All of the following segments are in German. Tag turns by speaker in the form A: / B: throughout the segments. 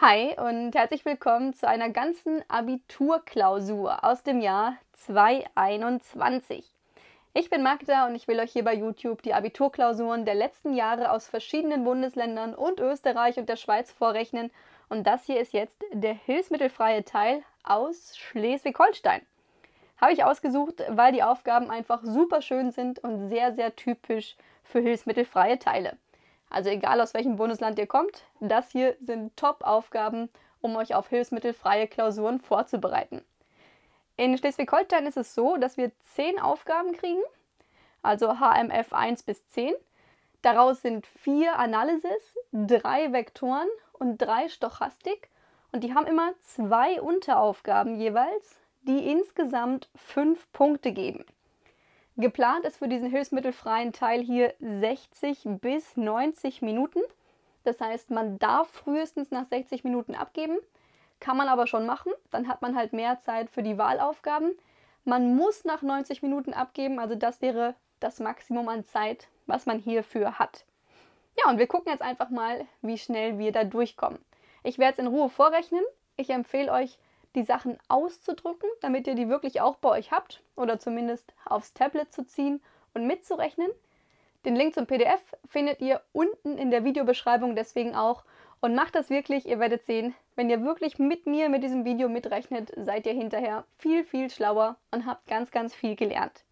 A: Hi und herzlich willkommen zu einer ganzen Abiturklausur aus dem Jahr 2021. Ich bin Magda und ich will euch hier bei YouTube die Abiturklausuren der letzten Jahre aus verschiedenen Bundesländern und Österreich und der Schweiz vorrechnen. Und das hier ist jetzt der hilfsmittelfreie Teil aus Schleswig-Holstein. Habe ich ausgesucht, weil die Aufgaben einfach super schön sind und sehr, sehr typisch für hilfsmittelfreie Teile. Also egal aus welchem Bundesland ihr kommt, das hier sind Top-Aufgaben, um euch auf hilfsmittelfreie Klausuren vorzubereiten. In Schleswig-Holstein ist es so, dass wir 10 Aufgaben kriegen, also HMF 1 bis 10. Daraus sind 4 Analysis, 3 Vektoren und 3 Stochastik. Und die haben immer zwei Unteraufgaben jeweils, die insgesamt 5 Punkte geben. Geplant ist für diesen hilfsmittelfreien Teil hier 60 bis 90 Minuten. Das heißt, man darf frühestens nach 60 Minuten abgeben, kann man aber schon machen. Dann hat man halt mehr Zeit für die Wahlaufgaben. Man muss nach 90 Minuten abgeben, also das wäre das Maximum an Zeit, was man hierfür hat. Ja, und wir gucken jetzt einfach mal, wie schnell wir da durchkommen. Ich werde es in Ruhe vorrechnen. Ich empfehle euch, die Sachen auszudrucken, damit ihr die wirklich auch bei euch habt oder zumindest aufs Tablet zu ziehen und mitzurechnen. Den Link zum PDF findet ihr unten in der Videobeschreibung deswegen auch und macht das wirklich, ihr werdet sehen, wenn ihr wirklich mit mir mit diesem Video mitrechnet, seid ihr hinterher viel, viel schlauer und habt ganz, ganz viel gelernt.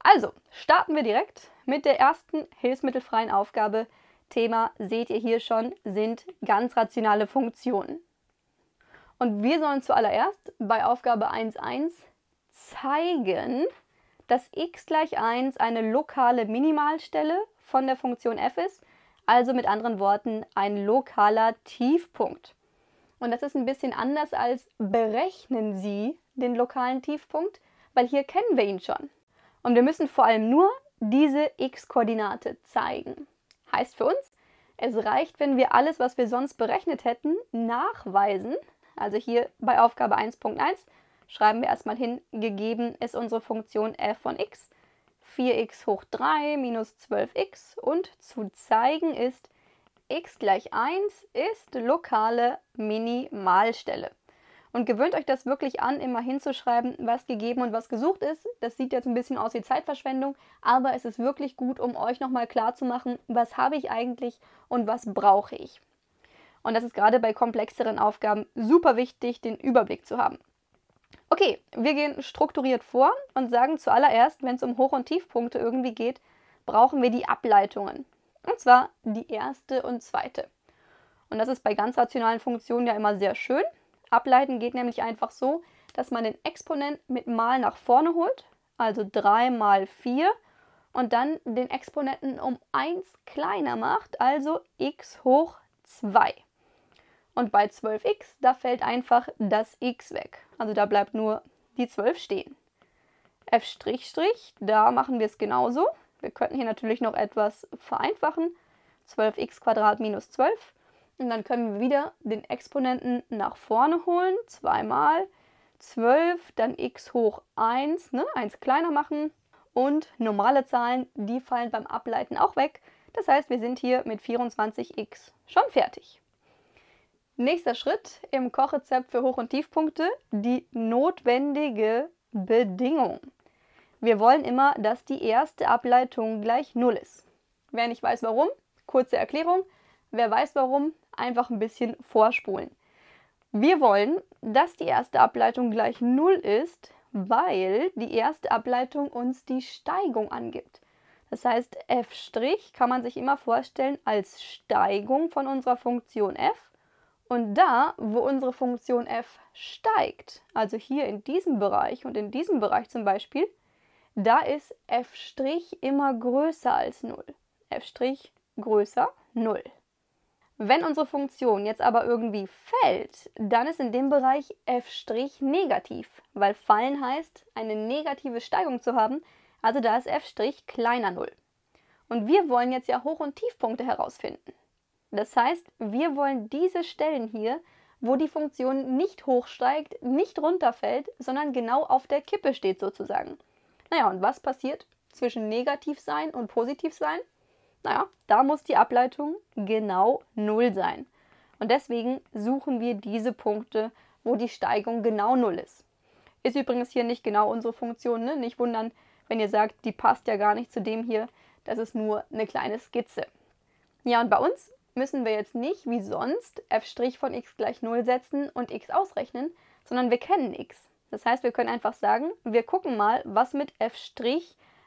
A: Also, starten wir direkt mit der ersten hilfsmittelfreien Aufgabe. Thema, seht ihr hier schon, sind ganz rationale Funktionen. Und wir sollen zuallererst bei Aufgabe 1.1 zeigen, dass x gleich 1 eine lokale Minimalstelle von der Funktion f ist, also mit anderen Worten ein lokaler Tiefpunkt. Und das ist ein bisschen anders als berechnen Sie den lokalen Tiefpunkt, weil hier kennen wir ihn schon. Und wir müssen vor allem nur diese x-Koordinate zeigen. Heißt für uns, es reicht, wenn wir alles, was wir sonst berechnet hätten, nachweisen also hier bei Aufgabe 1.1 schreiben wir erstmal hin, gegeben ist unsere Funktion f von x. 4x hoch 3 minus 12x und zu zeigen ist, x gleich 1 ist lokale Minimalstelle. Und gewöhnt euch das wirklich an, immer hinzuschreiben, was gegeben und was gesucht ist. Das sieht jetzt ein bisschen aus wie Zeitverschwendung, aber es ist wirklich gut, um euch nochmal klarzumachen, was habe ich eigentlich und was brauche ich. Und das ist gerade bei komplexeren Aufgaben super wichtig, den Überblick zu haben. Okay, wir gehen strukturiert vor und sagen zuallererst, wenn es um Hoch- und Tiefpunkte irgendwie geht, brauchen wir die Ableitungen. Und zwar die erste und zweite. Und das ist bei ganz rationalen Funktionen ja immer sehr schön. Ableiten geht nämlich einfach so, dass man den Exponent mit mal nach vorne holt, also 3 mal 4, und dann den Exponenten um 1 kleiner macht, also x hoch 2. Und bei 12x, da fällt einfach das x weg. Also da bleibt nur die 12 stehen. f', da machen wir es genauso. Wir könnten hier natürlich noch etwas vereinfachen. 12x minus 12. Und dann können wir wieder den Exponenten nach vorne holen. Zweimal 12, dann x hoch 1, ne? 1 kleiner machen. Und normale Zahlen, die fallen beim Ableiten auch weg. Das heißt, wir sind hier mit 24x schon fertig. Nächster Schritt im Kochrezept für Hoch- und Tiefpunkte, die notwendige Bedingung. Wir wollen immer, dass die erste Ableitung gleich 0 ist. Wer nicht weiß warum, kurze Erklärung. Wer weiß warum, einfach ein bisschen vorspulen. Wir wollen, dass die erste Ableitung gleich 0 ist, weil die erste Ableitung uns die Steigung angibt. Das heißt, f' kann man sich immer vorstellen als Steigung von unserer Funktion f. Und da, wo unsere Funktion f steigt, also hier in diesem Bereich und in diesem Bereich zum Beispiel, da ist f' immer größer als 0. f' größer 0. Wenn unsere Funktion jetzt aber irgendwie fällt, dann ist in dem Bereich f' negativ, weil fallen heißt, eine negative Steigung zu haben, also da ist f' kleiner 0. Und wir wollen jetzt ja Hoch- und Tiefpunkte herausfinden. Das heißt, wir wollen diese Stellen hier, wo die Funktion nicht hochsteigt, nicht runterfällt, sondern genau auf der Kippe steht sozusagen. Naja, und was passiert zwischen negativ sein und positiv sein? Naja, da muss die Ableitung genau 0 sein. Und deswegen suchen wir diese Punkte, wo die Steigung genau 0 ist. Ist übrigens hier nicht genau unsere Funktion, ne? nicht wundern, wenn ihr sagt, die passt ja gar nicht zu dem hier, das ist nur eine kleine Skizze. Ja, und bei uns müssen wir jetzt nicht wie sonst f' von x gleich 0 setzen und x ausrechnen, sondern wir kennen x. Das heißt, wir können einfach sagen, wir gucken mal, was mit f'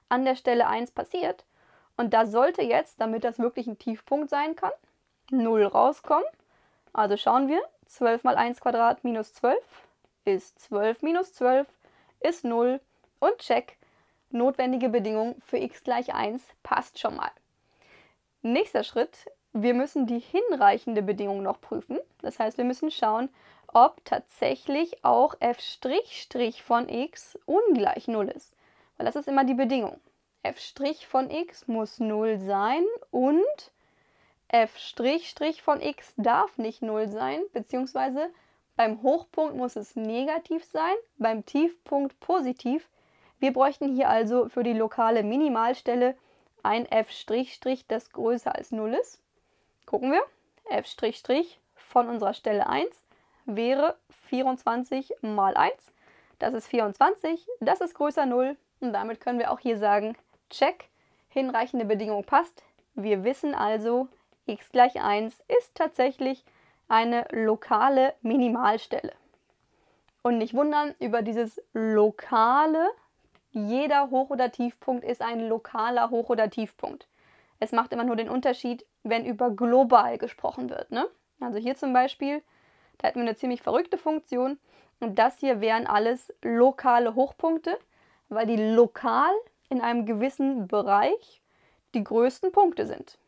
A: an der Stelle 1 passiert. Und da sollte jetzt, damit das wirklich ein Tiefpunkt sein kann, 0 rauskommen. Also schauen wir, 12 mal 1 Quadrat minus 12 ist 12 minus 12 ist 0 und check, notwendige Bedingung für x gleich 1 passt schon mal. Nächster Schritt wir müssen die hinreichende Bedingung noch prüfen. Das heißt, wir müssen schauen, ob tatsächlich auch f' von x ungleich 0 ist. Weil das ist immer die Bedingung. f' von x muss 0 sein und f' von x darf nicht 0 sein, beziehungsweise beim Hochpunkt muss es negativ sein, beim Tiefpunkt positiv. Wir bräuchten hier also für die lokale Minimalstelle ein f', das größer als 0 ist. Gucken wir. f' von unserer Stelle 1 wäre 24 mal 1. Das ist 24, das ist größer 0 und damit können wir auch hier sagen, check, hinreichende Bedingung passt. Wir wissen also, x gleich 1 ist tatsächlich eine lokale Minimalstelle. Und nicht wundern über dieses lokale. Jeder Hoch- oder Tiefpunkt ist ein lokaler Hoch- oder Tiefpunkt. Es macht immer nur den Unterschied, wenn über global gesprochen wird. Ne? Also hier zum Beispiel, da hätten wir eine ziemlich verrückte Funktion. Und das hier wären alles lokale Hochpunkte, weil die lokal in einem gewissen Bereich die größten Punkte sind.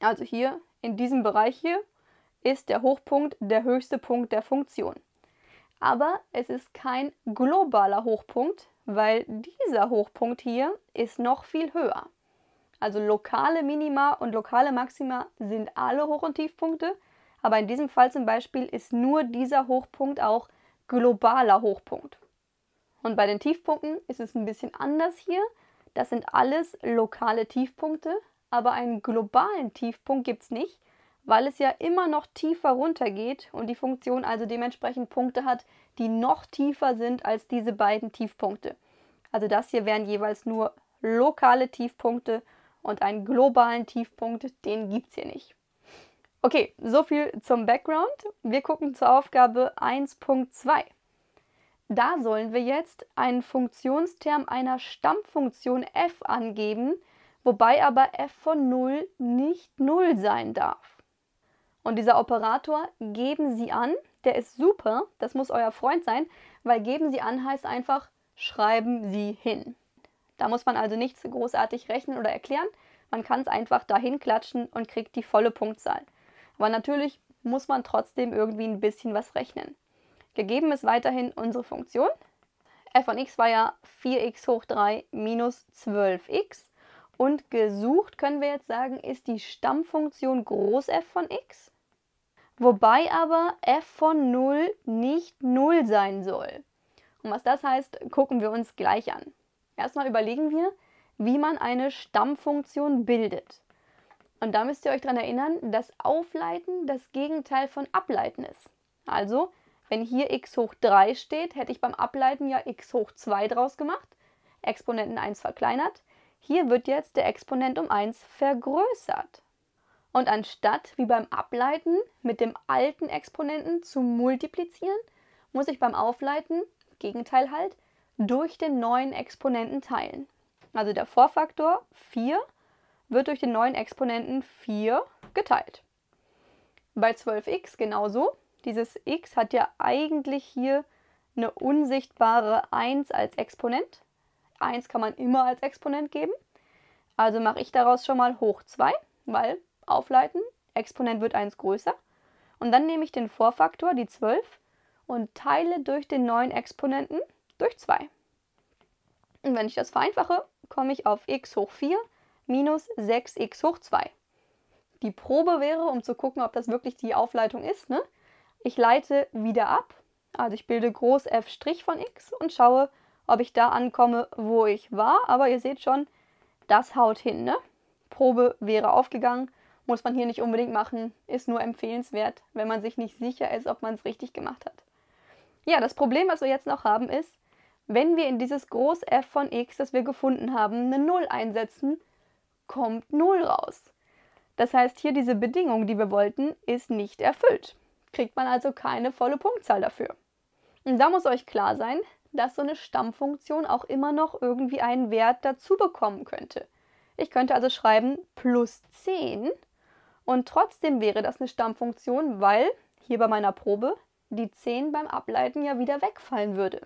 A: Also hier, in diesem Bereich hier, ist der Hochpunkt der höchste Punkt der Funktion. Aber es ist kein globaler Hochpunkt, weil dieser Hochpunkt hier ist noch viel höher. Also lokale Minima und lokale Maxima sind alle Hoch- und Tiefpunkte, aber in diesem Fall zum Beispiel ist nur dieser Hochpunkt auch globaler Hochpunkt. Und bei den Tiefpunkten ist es ein bisschen anders hier. Das sind alles lokale Tiefpunkte, aber einen globalen Tiefpunkt gibt es nicht, weil es ja immer noch tiefer runtergeht und die Funktion also dementsprechend Punkte hat, die noch tiefer sind als diese beiden Tiefpunkte. Also das hier wären jeweils nur lokale Tiefpunkte und einen globalen Tiefpunkt, den gibt es hier nicht. Okay, so viel zum Background. Wir gucken zur Aufgabe 1.2. Da sollen wir jetzt einen Funktionsterm einer Stammfunktion f angeben, wobei aber f von 0 nicht 0 sein darf. Und dieser Operator geben Sie an, der ist super, das muss euer Freund sein, weil geben Sie an heißt einfach schreiben Sie hin. Da muss man also nichts großartig rechnen oder erklären. Man kann es einfach dahin klatschen und kriegt die volle Punktzahl. Aber natürlich muss man trotzdem irgendwie ein bisschen was rechnen. Gegeben ist weiterhin unsere Funktion. f von x war ja 4x hoch 3 minus 12x. Und gesucht können wir jetzt sagen, ist die Stammfunktion groß f von x. Wobei aber f von 0 nicht 0 sein soll. Und was das heißt, gucken wir uns gleich an. Erstmal überlegen wir, wie man eine Stammfunktion bildet. Und da müsst ihr euch daran erinnern, dass Aufleiten das Gegenteil von Ableiten ist. Also, wenn hier x hoch 3 steht, hätte ich beim Ableiten ja x hoch 2 draus gemacht, Exponenten 1 verkleinert. Hier wird jetzt der Exponent um 1 vergrößert. Und anstatt wie beim Ableiten mit dem alten Exponenten zu multiplizieren, muss ich beim Aufleiten, Gegenteil halt, durch den neuen Exponenten teilen. Also der Vorfaktor 4 wird durch den neuen Exponenten 4 geteilt. Bei 12x genauso. Dieses x hat ja eigentlich hier eine unsichtbare 1 als Exponent. 1 kann man immer als Exponent geben. Also mache ich daraus schon mal hoch 2, weil aufleiten, Exponent wird 1 größer. Und dann nehme ich den Vorfaktor, die 12, und teile durch den neuen Exponenten durch 2. Und wenn ich das vereinfache, komme ich auf x hoch 4 minus 6x hoch 2. Die Probe wäre, um zu gucken, ob das wirklich die Aufleitung ist, ne? ich leite wieder ab, also ich bilde groß f' von x und schaue, ob ich da ankomme, wo ich war. Aber ihr seht schon, das haut hin. Ne? Probe wäre aufgegangen, muss man hier nicht unbedingt machen, ist nur empfehlenswert, wenn man sich nicht sicher ist, ob man es richtig gemacht hat. Ja, das Problem, was wir jetzt noch haben, ist, wenn wir in dieses Groß F von x, das wir gefunden haben, eine 0 einsetzen, kommt 0 raus. Das heißt, hier diese Bedingung, die wir wollten, ist nicht erfüllt. Kriegt man also keine volle Punktzahl dafür. Und da muss euch klar sein, dass so eine Stammfunktion auch immer noch irgendwie einen Wert dazu bekommen könnte. Ich könnte also schreiben plus 10 und trotzdem wäre das eine Stammfunktion, weil hier bei meiner Probe die 10 beim Ableiten ja wieder wegfallen würde.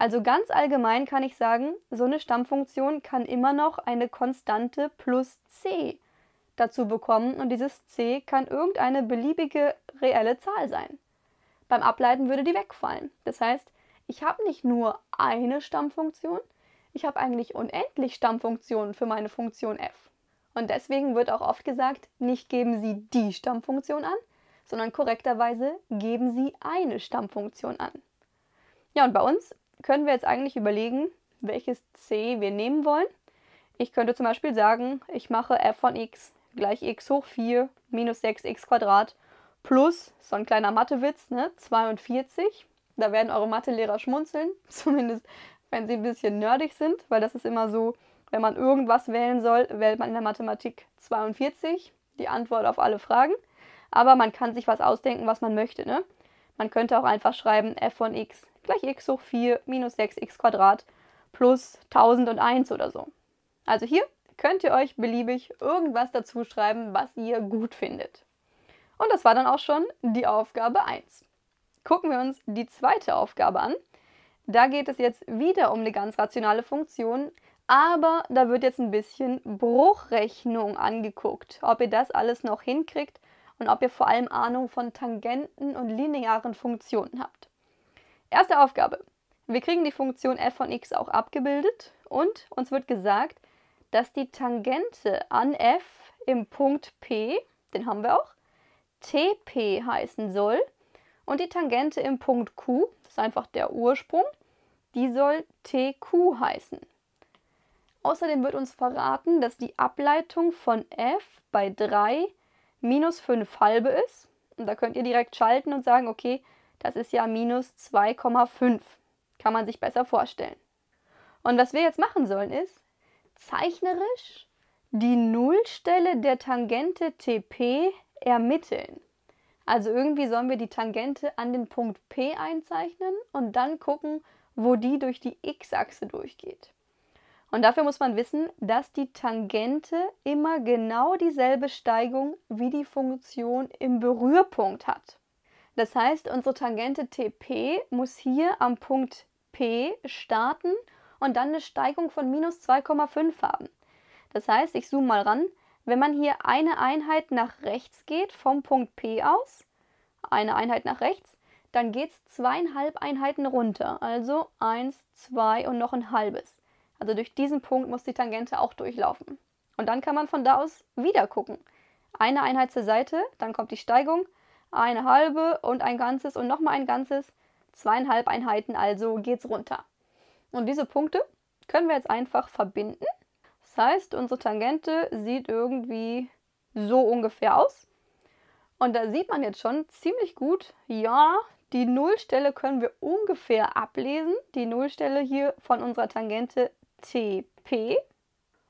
A: Also ganz allgemein kann ich sagen, so eine Stammfunktion kann immer noch eine Konstante plus c dazu bekommen und dieses c kann irgendeine beliebige reelle Zahl sein. Beim Ableiten würde die wegfallen. Das heißt, ich habe nicht nur eine Stammfunktion, ich habe eigentlich unendlich Stammfunktionen für meine Funktion f. Und deswegen wird auch oft gesagt, nicht geben Sie die Stammfunktion an, sondern korrekterweise geben Sie eine Stammfunktion an. Ja, und bei uns können wir jetzt eigentlich überlegen, welches c wir nehmen wollen. Ich könnte zum Beispiel sagen, ich mache f von x gleich x hoch 4 minus 6x Quadrat plus, so ein kleiner Mathewitz, ne, 42. Da werden eure Mathelehrer schmunzeln, zumindest wenn sie ein bisschen nerdig sind, weil das ist immer so, wenn man irgendwas wählen soll, wählt man in der Mathematik 42, die Antwort auf alle Fragen. Aber man kann sich was ausdenken, was man möchte. Ne? Man könnte auch einfach schreiben f von x gleich x hoch 4 minus 6x plus 1001 oder so. Also hier könnt ihr euch beliebig irgendwas dazu schreiben, was ihr gut findet. Und das war dann auch schon die Aufgabe 1. Gucken wir uns die zweite Aufgabe an. Da geht es jetzt wieder um eine ganz rationale Funktion, aber da wird jetzt ein bisschen Bruchrechnung angeguckt, ob ihr das alles noch hinkriegt und ob ihr vor allem Ahnung von Tangenten und linearen Funktionen habt. Erste Aufgabe. Wir kriegen die Funktion f von x auch abgebildet und uns wird gesagt, dass die Tangente an f im Punkt P, den haben wir auch, TP heißen soll und die Tangente im Punkt Q, das ist einfach der Ursprung, die soll TQ heißen. Außerdem wird uns verraten, dass die Ableitung von f bei 3 minus 5 halbe ist. Und da könnt ihr direkt schalten und sagen, okay, das ist ja minus 2,5. Kann man sich besser vorstellen. Und was wir jetzt machen sollen ist, zeichnerisch die Nullstelle der Tangente tp ermitteln. Also irgendwie sollen wir die Tangente an den Punkt P einzeichnen und dann gucken, wo die durch die x-Achse durchgeht. Und dafür muss man wissen, dass die Tangente immer genau dieselbe Steigung wie die Funktion im Berührpunkt hat. Das heißt, unsere Tangente TP muss hier am Punkt P starten und dann eine Steigung von minus 2,5 haben. Das heißt, ich zoome mal ran, wenn man hier eine Einheit nach rechts geht, vom Punkt P aus, eine Einheit nach rechts, dann geht es zweieinhalb Einheiten runter, also 1, 2 und noch ein halbes. Also durch diesen Punkt muss die Tangente auch durchlaufen. Und dann kann man von da aus wieder gucken. Eine Einheit zur Seite, dann kommt die Steigung, eine halbe und ein ganzes und nochmal ein ganzes, zweieinhalb Einheiten, also geht's runter. Und diese Punkte können wir jetzt einfach verbinden. Das heißt, unsere Tangente sieht irgendwie so ungefähr aus. Und da sieht man jetzt schon ziemlich gut, ja, die Nullstelle können wir ungefähr ablesen. Die Nullstelle hier von unserer Tangente TP.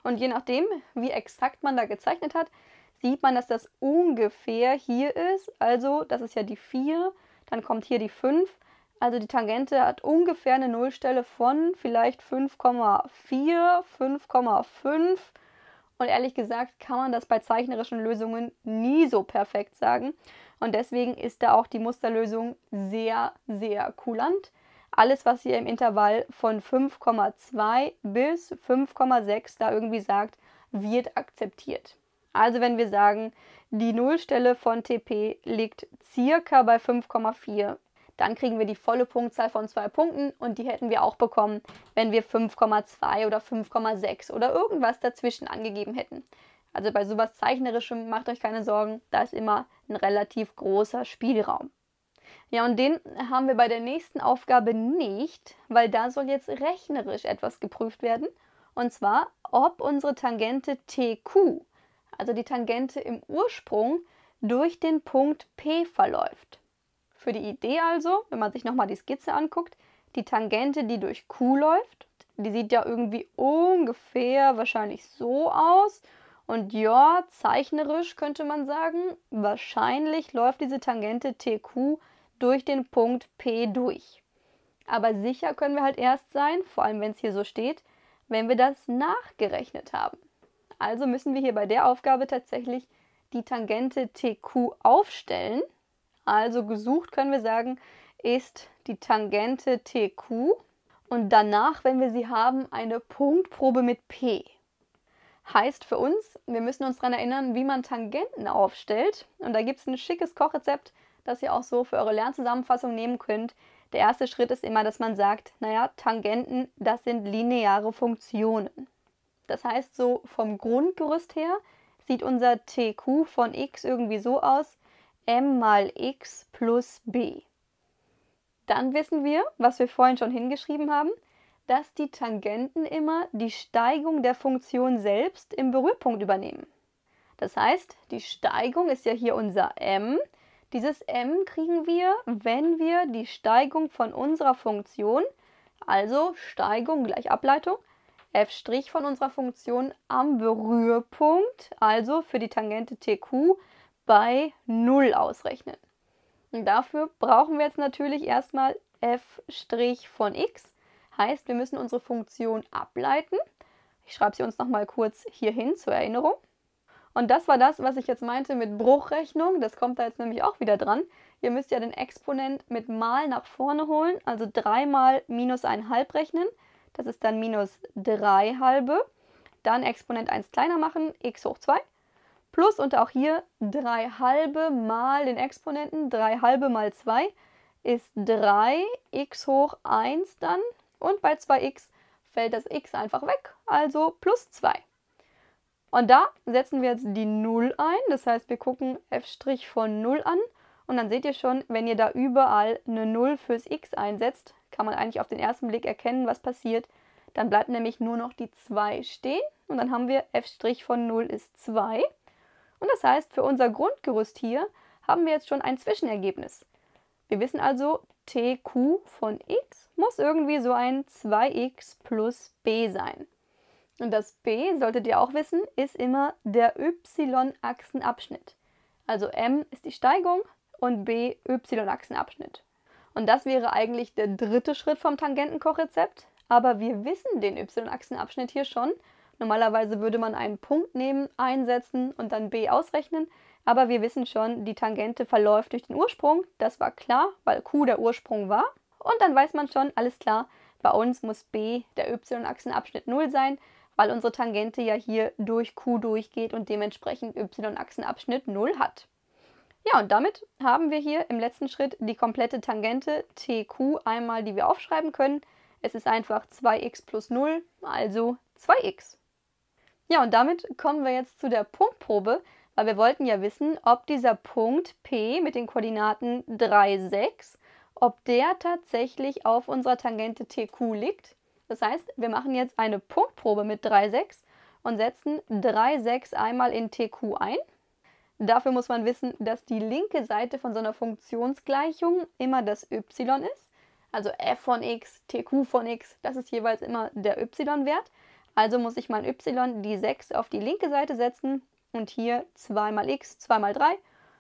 A: Und je nachdem, wie exakt man da gezeichnet hat, sieht man, dass das ungefähr hier ist. Also das ist ja die 4, dann kommt hier die 5. Also die Tangente hat ungefähr eine Nullstelle von vielleicht 5,4, 5,5. Und ehrlich gesagt kann man das bei zeichnerischen Lösungen nie so perfekt sagen. Und deswegen ist da auch die Musterlösung sehr, sehr kulant. Alles, was ihr im Intervall von 5,2 bis 5,6 da irgendwie sagt, wird akzeptiert. Also wenn wir sagen, die Nullstelle von TP liegt circa bei 5,4, dann kriegen wir die volle Punktzahl von zwei Punkten und die hätten wir auch bekommen, wenn wir 5,2 oder 5,6 oder irgendwas dazwischen angegeben hätten. Also bei sowas Zeichnerischem macht euch keine Sorgen, da ist immer ein relativ großer Spielraum. Ja, und den haben wir bei der nächsten Aufgabe nicht, weil da soll jetzt rechnerisch etwas geprüft werden. Und zwar, ob unsere Tangente TQ also die Tangente im Ursprung, durch den Punkt P verläuft. Für die Idee also, wenn man sich nochmal die Skizze anguckt, die Tangente, die durch Q läuft, die sieht ja irgendwie ungefähr wahrscheinlich so aus. Und ja, zeichnerisch könnte man sagen, wahrscheinlich läuft diese Tangente TQ durch den Punkt P durch. Aber sicher können wir halt erst sein, vor allem wenn es hier so steht, wenn wir das nachgerechnet haben. Also müssen wir hier bei der Aufgabe tatsächlich die Tangente TQ aufstellen. Also gesucht können wir sagen, ist die Tangente TQ und danach, wenn wir sie haben, eine Punktprobe mit P. Heißt für uns, wir müssen uns daran erinnern, wie man Tangenten aufstellt. Und da gibt es ein schickes Kochrezept, das ihr auch so für eure Lernzusammenfassung nehmen könnt. Der erste Schritt ist immer, dass man sagt, naja, Tangenten, das sind lineare Funktionen. Das heißt, so vom Grundgerüst her sieht unser TQ von x irgendwie so aus, m mal x plus b. Dann wissen wir, was wir vorhin schon hingeschrieben haben, dass die Tangenten immer die Steigung der Funktion selbst im Berührpunkt übernehmen. Das heißt, die Steigung ist ja hier unser m. Dieses m kriegen wir, wenn wir die Steigung von unserer Funktion, also Steigung gleich Ableitung, f' von unserer Funktion am Berührpunkt, also für die Tangente tq, bei 0 ausrechnen. Und dafür brauchen wir jetzt natürlich erstmal f' von x. Heißt, wir müssen unsere Funktion ableiten. Ich schreibe sie uns nochmal kurz hier hin zur Erinnerung. Und das war das, was ich jetzt meinte mit Bruchrechnung. Das kommt da jetzt nämlich auch wieder dran. Ihr müsst ja den Exponent mit mal nach vorne holen, also 3 mal minus halb rechnen. Das ist dann minus 3 halbe. Dann Exponent 1 kleiner machen, x hoch 2. Plus und auch hier 3 halbe mal den Exponenten. 3 halbe mal 2 ist 3, x hoch 1 dann. Und bei 2x fällt das x einfach weg, also plus 2. Und da setzen wir jetzt die 0 ein, das heißt wir gucken f' von 0 an. Und dann seht ihr schon, wenn ihr da überall eine 0 fürs x einsetzt, kann man eigentlich auf den ersten Blick erkennen, was passiert. Dann bleibt nämlich nur noch die 2 stehen und dann haben wir f' von 0 ist 2. Und das heißt, für unser Grundgerüst hier haben wir jetzt schon ein Zwischenergebnis. Wir wissen also, tq von x muss irgendwie so ein 2x plus b sein. Und das b, solltet ihr auch wissen, ist immer der y-Achsenabschnitt. Also m ist die Steigung und b y-Achsenabschnitt. Und das wäre eigentlich der dritte Schritt vom Tangentenkochrezept. Aber wir wissen den y-Achsenabschnitt hier schon. Normalerweise würde man einen Punkt nehmen, einsetzen und dann b ausrechnen. Aber wir wissen schon, die Tangente verläuft durch den Ursprung. Das war klar, weil q der Ursprung war. Und dann weiß man schon, alles klar, bei uns muss b der y-Achsenabschnitt 0 sein, weil unsere Tangente ja hier durch q durchgeht und dementsprechend y-Achsenabschnitt 0 hat. Ja, und damit haben wir hier im letzten Schritt die komplette Tangente TQ einmal, die wir aufschreiben können. Es ist einfach 2x plus 0, also 2x. Ja, und damit kommen wir jetzt zu der Punktprobe, weil wir wollten ja wissen, ob dieser Punkt P mit den Koordinaten 3, 6, ob der tatsächlich auf unserer Tangente TQ liegt. Das heißt, wir machen jetzt eine Punktprobe mit 3, 6 und setzen 3, 6 einmal in TQ ein. Dafür muss man wissen, dass die linke Seite von so einer Funktionsgleichung immer das y ist. Also f von x, tq von x, das ist jeweils immer der y-Wert. Also muss ich mein y, die 6, auf die linke Seite setzen und hier 2 mal x, 2 mal 3.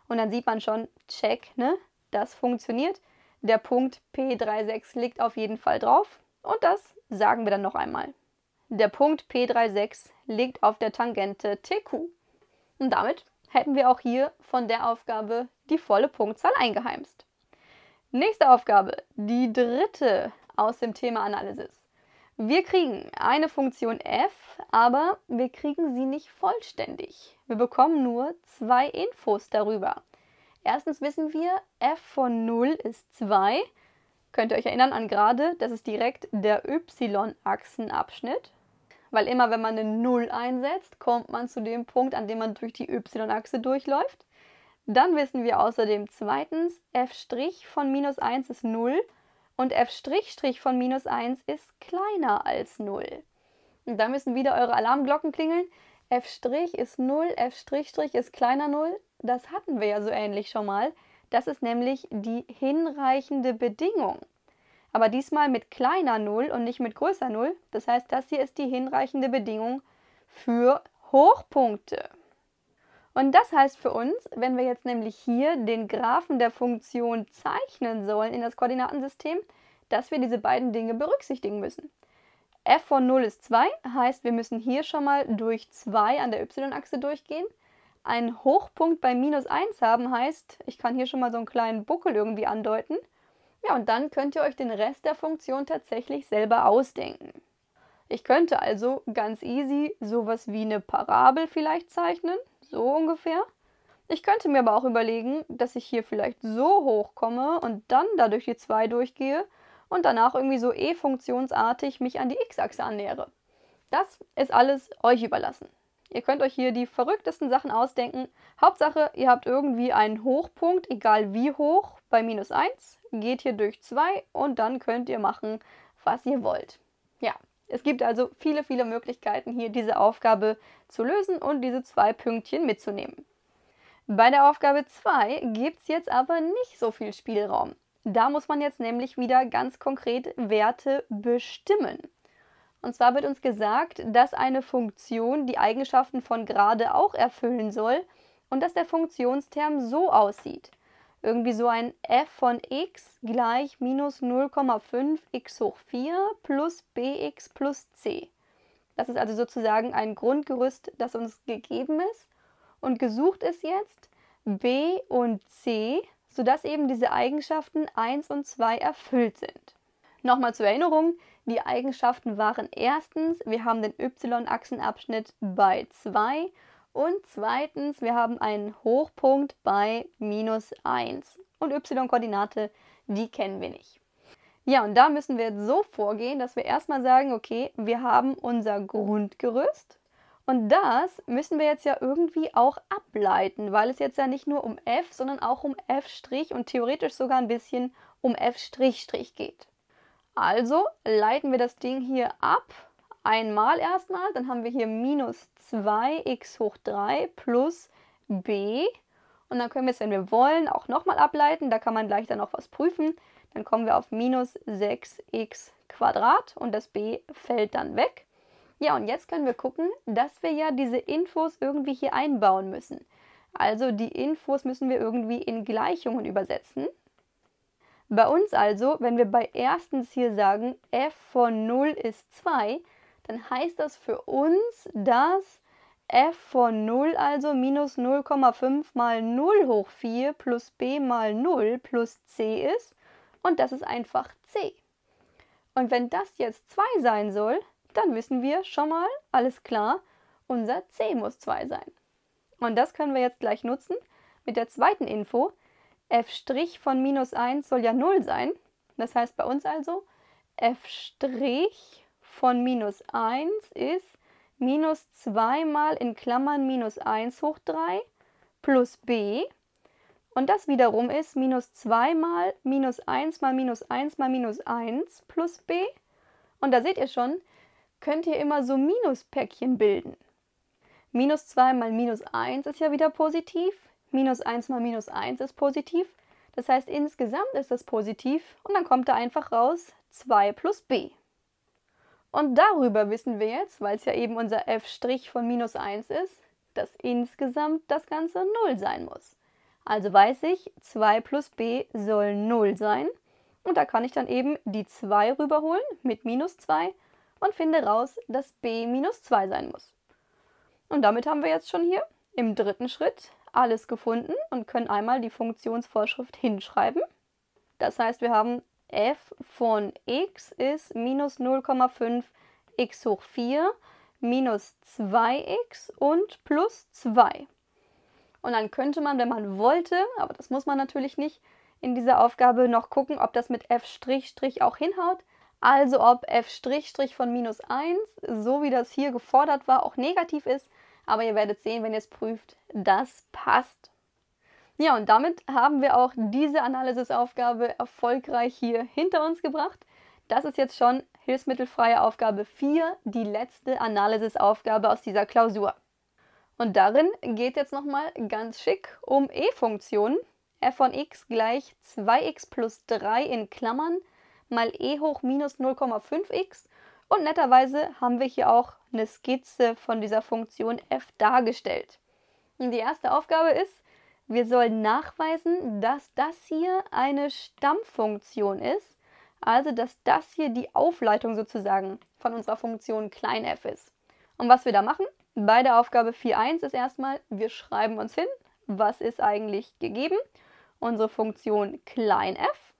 A: Und dann sieht man schon, check, ne? das funktioniert. Der Punkt P36 liegt auf jeden Fall drauf. Und das sagen wir dann noch einmal. Der Punkt P36 liegt auf der Tangente TQ. Und damit hätten wir auch hier von der Aufgabe die volle Punktzahl eingeheimst. Nächste Aufgabe, die dritte aus dem Thema Analysis. Wir kriegen eine Funktion f, aber wir kriegen sie nicht vollständig. Wir bekommen nur zwei Infos darüber. Erstens wissen wir, f von 0 ist 2. Könnt ihr euch erinnern an gerade, das ist direkt der y-Achsenabschnitt weil immer wenn man eine 0 einsetzt, kommt man zu dem Punkt, an dem man durch die y-Achse durchläuft. Dann wissen wir außerdem zweitens, f' von minus 1 ist 0 und f' von minus 1 ist kleiner als 0. Und da müssen wieder eure Alarmglocken klingeln. f' ist 0, f' ist kleiner 0. Das hatten wir ja so ähnlich schon mal. Das ist nämlich die hinreichende Bedingung aber diesmal mit kleiner 0 und nicht mit größer 0. Das heißt, das hier ist die hinreichende Bedingung für Hochpunkte. Und das heißt für uns, wenn wir jetzt nämlich hier den Graphen der Funktion zeichnen sollen in das Koordinatensystem, dass wir diese beiden Dinge berücksichtigen müssen. f von 0 ist 2, heißt wir müssen hier schon mal durch 2 an der y-Achse durchgehen. Ein Hochpunkt bei minus 1 haben heißt, ich kann hier schon mal so einen kleinen Buckel irgendwie andeuten – ja, und dann könnt ihr euch den Rest der Funktion tatsächlich selber ausdenken. Ich könnte also ganz easy sowas wie eine Parabel vielleicht zeichnen, so ungefähr. Ich könnte mir aber auch überlegen, dass ich hier vielleicht so hoch komme und dann dadurch die 2 durchgehe und danach irgendwie so e-funktionsartig mich an die x-Achse annähere. Das ist alles euch überlassen. Ihr könnt euch hier die verrücktesten Sachen ausdenken. Hauptsache, ihr habt irgendwie einen Hochpunkt, egal wie hoch, bei minus 1. Geht hier durch 2 und dann könnt ihr machen, was ihr wollt. Ja, es gibt also viele, viele Möglichkeiten, hier diese Aufgabe zu lösen und diese zwei Pünktchen mitzunehmen. Bei der Aufgabe 2 gibt es jetzt aber nicht so viel Spielraum. Da muss man jetzt nämlich wieder ganz konkret Werte bestimmen. Und zwar wird uns gesagt, dass eine Funktion die Eigenschaften von gerade auch erfüllen soll und dass der Funktionsterm so aussieht. Irgendwie so ein f von x gleich minus 0,5 x hoch 4 plus bx plus c. Das ist also sozusagen ein Grundgerüst, das uns gegeben ist. Und gesucht ist jetzt b und c, sodass eben diese Eigenschaften 1 und 2 erfüllt sind. Nochmal zur Erinnerung, die Eigenschaften waren erstens, wir haben den y-Achsenabschnitt bei 2 und zweitens, wir haben einen Hochpunkt bei minus 1. Und y-Koordinate, die kennen wir nicht. Ja, und da müssen wir jetzt so vorgehen, dass wir erstmal sagen, okay, wir haben unser Grundgerüst und das müssen wir jetzt ja irgendwie auch ableiten, weil es jetzt ja nicht nur um f, sondern auch um f' und theoretisch sogar ein bisschen um f' geht. Also leiten wir das Ding hier ab. Einmal erstmal, dann haben wir hier minus 2x hoch 3 plus b. Und dann können wir es, wenn wir wollen, auch nochmal ableiten. Da kann man gleich dann noch was prüfen. Dann kommen wir auf minus 6x Quadrat und das b fällt dann weg. Ja, und jetzt können wir gucken, dass wir ja diese Infos irgendwie hier einbauen müssen. Also die Infos müssen wir irgendwie in Gleichungen übersetzen. Bei uns also, wenn wir bei erstens hier sagen, f von 0 ist 2, dann heißt das für uns, dass f von 0 also minus 0,5 mal 0 hoch 4 plus b mal 0 plus c ist und das ist einfach c. Und wenn das jetzt 2 sein soll, dann wissen wir schon mal, alles klar, unser c muss 2 sein. Und das können wir jetzt gleich nutzen mit der zweiten Info, f' von minus 1 soll ja 0 sein. Das heißt bei uns also, f' von minus 1 ist minus 2 mal in Klammern minus 1 hoch 3 plus b. Und das wiederum ist minus 2 mal minus 1 mal minus 1 mal minus 1 plus b. Und da seht ihr schon, könnt ihr immer so Minuspäckchen bilden. Minus 2 mal minus 1 ist ja wieder positiv. Minus 1 mal minus 1 ist positiv. Das heißt, insgesamt ist das positiv und dann kommt da einfach raus 2 plus b. Und darüber wissen wir jetzt, weil es ja eben unser f' von minus 1 ist, dass insgesamt das Ganze 0 sein muss. Also weiß ich, 2 plus b soll 0 sein. Und da kann ich dann eben die 2 rüberholen mit minus 2 und finde raus, dass b minus 2 sein muss. Und damit haben wir jetzt schon hier im dritten Schritt alles gefunden und können einmal die Funktionsvorschrift hinschreiben. Das heißt, wir haben f von x ist minus 0,5 x hoch 4 minus 2x und plus 2. Und dann könnte man, wenn man wollte, aber das muss man natürlich nicht, in dieser Aufgabe noch gucken, ob das mit f' auch hinhaut. Also ob f' von minus 1, so wie das hier gefordert war, auch negativ ist aber ihr werdet sehen, wenn ihr es prüft, das passt. Ja, und damit haben wir auch diese Analysisaufgabe erfolgreich hier hinter uns gebracht. Das ist jetzt schon hilfsmittelfreie Aufgabe 4, die letzte Analysisaufgabe aus dieser Klausur. Und darin geht jetzt nochmal ganz schick um E-Funktionen. f von x gleich 2x plus 3 in Klammern mal e hoch minus 0,5x und netterweise haben wir hier auch eine Skizze von dieser Funktion f dargestellt. die erste Aufgabe ist, wir sollen nachweisen, dass das hier eine Stammfunktion ist, also dass das hier die Aufleitung sozusagen von unserer Funktion klein f ist. Und was wir da machen? Bei der Aufgabe 4.1 ist erstmal, wir schreiben uns hin, was ist eigentlich gegeben? Unsere Funktion klein f.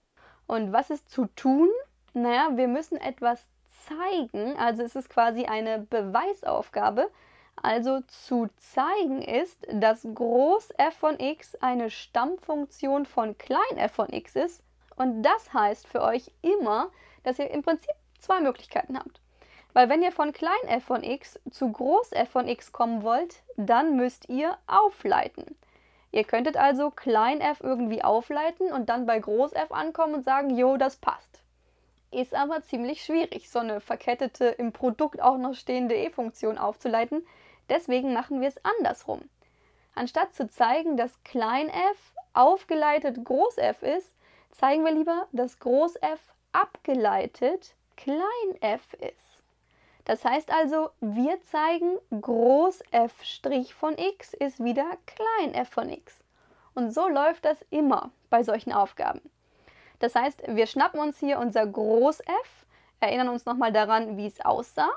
A: Und was ist zu tun? Naja, wir müssen etwas zeigen, also es ist quasi eine Beweisaufgabe, also zu zeigen ist, dass Groß f von x eine Stammfunktion von klein f von x ist. Und das heißt für euch immer, dass ihr im Prinzip zwei Möglichkeiten habt. Weil wenn ihr von klein f von x zu groß f von x kommen wollt, dann müsst ihr aufleiten. Ihr könntet also klein f irgendwie aufleiten und dann bei groß f ankommen und sagen, jo, das passt. Ist aber ziemlich schwierig, so eine verkettete, im Produkt auch noch stehende E-Funktion aufzuleiten. Deswegen machen wir es andersrum. Anstatt zu zeigen, dass klein f aufgeleitet groß f ist, zeigen wir lieber, dass groß f abgeleitet klein f ist. Das heißt also, wir zeigen groß f' von x ist wieder klein f von x. Und so läuft das immer bei solchen Aufgaben. Das heißt, wir schnappen uns hier unser Groß F, erinnern uns nochmal daran, wie es aussah.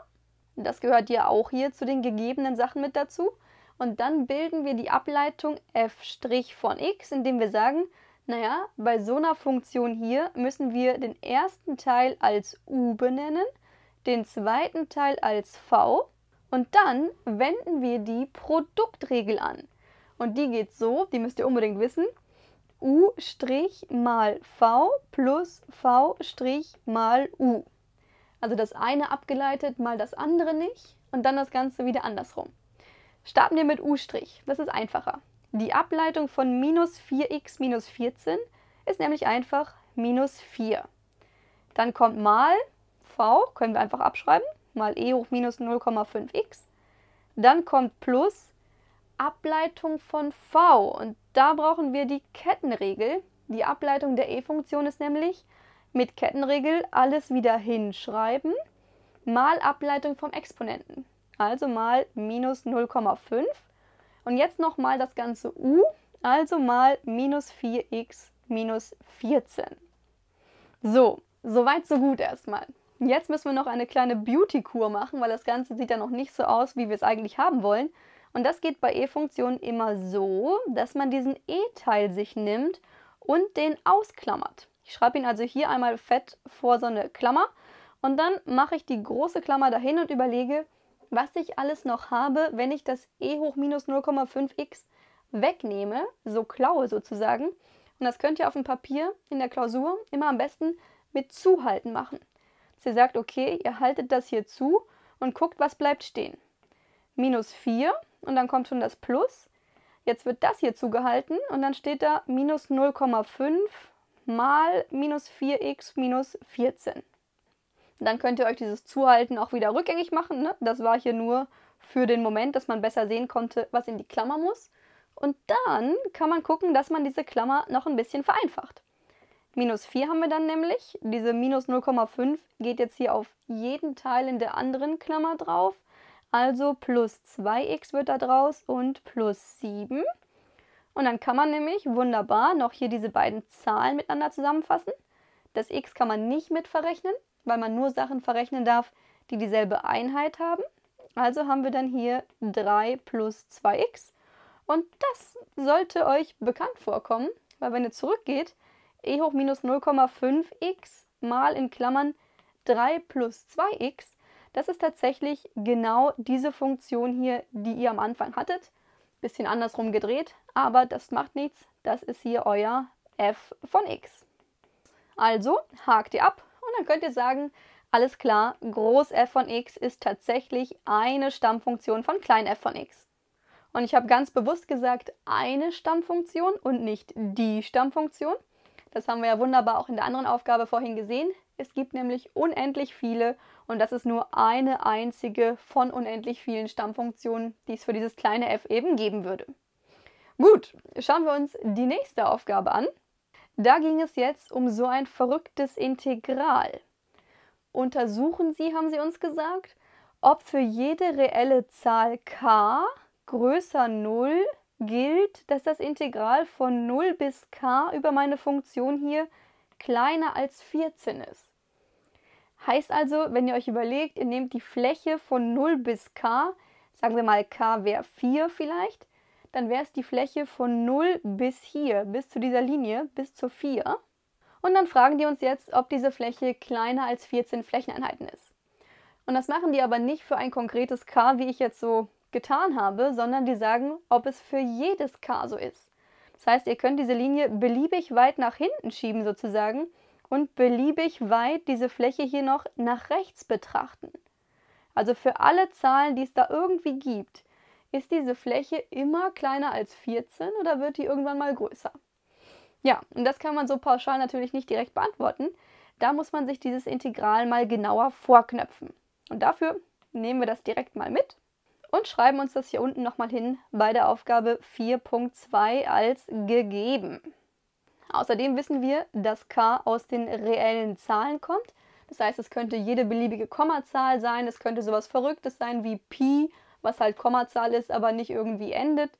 A: Das gehört ja auch hier zu den gegebenen Sachen mit dazu. Und dann bilden wir die Ableitung f' von x, indem wir sagen, naja, bei so einer Funktion hier müssen wir den ersten Teil als u benennen, den zweiten Teil als v und dann wenden wir die Produktregel an. Und die geht so, die müsst ihr unbedingt wissen. U' mal V plus V' mal U. Also das eine abgeleitet mal das andere nicht und dann das Ganze wieder andersrum. Starten wir mit U', das ist einfacher. Die Ableitung von minus 4x minus 14 ist nämlich einfach minus 4. Dann kommt mal V, können wir einfach abschreiben, mal e hoch minus 0,5x. Dann kommt plus Ableitung von v. Und da brauchen wir die Kettenregel. Die Ableitung der E-Funktion ist nämlich mit Kettenregel alles wieder hinschreiben mal Ableitung vom Exponenten. Also mal minus 0,5. Und jetzt nochmal das ganze u, also mal minus 4x minus 14. So, soweit so gut erstmal. Jetzt müssen wir noch eine kleine Beauty-Kur machen, weil das Ganze sieht ja noch nicht so aus, wie wir es eigentlich haben wollen. Und das geht bei E-Funktionen immer so, dass man diesen E-Teil sich nimmt und den ausklammert. Ich schreibe ihn also hier einmal fett vor so eine Klammer und dann mache ich die große Klammer dahin und überlege, was ich alles noch habe, wenn ich das e hoch minus 0,5x wegnehme, so klaue sozusagen. Und das könnt ihr auf dem Papier in der Klausur immer am besten mit Zuhalten machen. Dass ihr sagt, okay, ihr haltet das hier zu und guckt, was bleibt stehen. Minus 4 und dann kommt schon das Plus. Jetzt wird das hier zugehalten und dann steht da minus 0,5 mal minus 4x minus 14. Dann könnt ihr euch dieses Zuhalten auch wieder rückgängig machen. Ne? Das war hier nur für den Moment, dass man besser sehen konnte, was in die Klammer muss. Und dann kann man gucken, dass man diese Klammer noch ein bisschen vereinfacht. Minus 4 haben wir dann nämlich. Diese minus 0,5 geht jetzt hier auf jeden Teil in der anderen Klammer drauf. Also plus 2x wird da draus und plus 7. Und dann kann man nämlich wunderbar noch hier diese beiden Zahlen miteinander zusammenfassen. Das x kann man nicht mit verrechnen, weil man nur Sachen verrechnen darf, die dieselbe Einheit haben. Also haben wir dann hier 3 plus 2x. Und das sollte euch bekannt vorkommen, weil wenn ihr zurückgeht, e hoch minus 0,5x mal in Klammern 3 plus 2x, das ist tatsächlich genau diese Funktion hier, die ihr am Anfang hattet. Bisschen andersrum gedreht, aber das macht nichts. Das ist hier euer f von x. Also hakt ihr ab und dann könnt ihr sagen, alles klar, Groß f von x ist tatsächlich eine Stammfunktion von Klein f von x. Und ich habe ganz bewusst gesagt, eine Stammfunktion und nicht die Stammfunktion. Das haben wir ja wunderbar auch in der anderen Aufgabe vorhin gesehen. Es gibt nämlich unendlich viele und das ist nur eine einzige von unendlich vielen Stammfunktionen, die es für dieses kleine f eben geben würde. Gut, schauen wir uns die nächste Aufgabe an. Da ging es jetzt um so ein verrücktes Integral. Untersuchen Sie, haben Sie uns gesagt, ob für jede reelle Zahl k größer 0 gilt, dass das Integral von 0 bis k über meine Funktion hier kleiner als 14 ist. Heißt also, wenn ihr euch überlegt, ihr nehmt die Fläche von 0 bis k, sagen wir mal k wäre 4 vielleicht, dann wäre es die Fläche von 0 bis hier, bis zu dieser Linie, bis zur 4. Und dann fragen die uns jetzt, ob diese Fläche kleiner als 14 Flächeneinheiten ist. Und das machen die aber nicht für ein konkretes k, wie ich jetzt so getan habe, sondern die sagen, ob es für jedes k so ist. Das heißt, ihr könnt diese Linie beliebig weit nach hinten schieben sozusagen und beliebig weit diese Fläche hier noch nach rechts betrachten. Also für alle Zahlen, die es da irgendwie gibt, ist diese Fläche immer kleiner als 14 oder wird die irgendwann mal größer? Ja, und das kann man so pauschal natürlich nicht direkt beantworten. Da muss man sich dieses Integral mal genauer vorknöpfen. Und dafür nehmen wir das direkt mal mit und schreiben uns das hier unten nochmal hin bei der Aufgabe 4.2 als gegeben. Außerdem wissen wir, dass k aus den reellen Zahlen kommt. Das heißt, es könnte jede beliebige Kommazahl sein, es könnte sowas Verrücktes sein wie Pi, was halt Kommazahl ist, aber nicht irgendwie endet.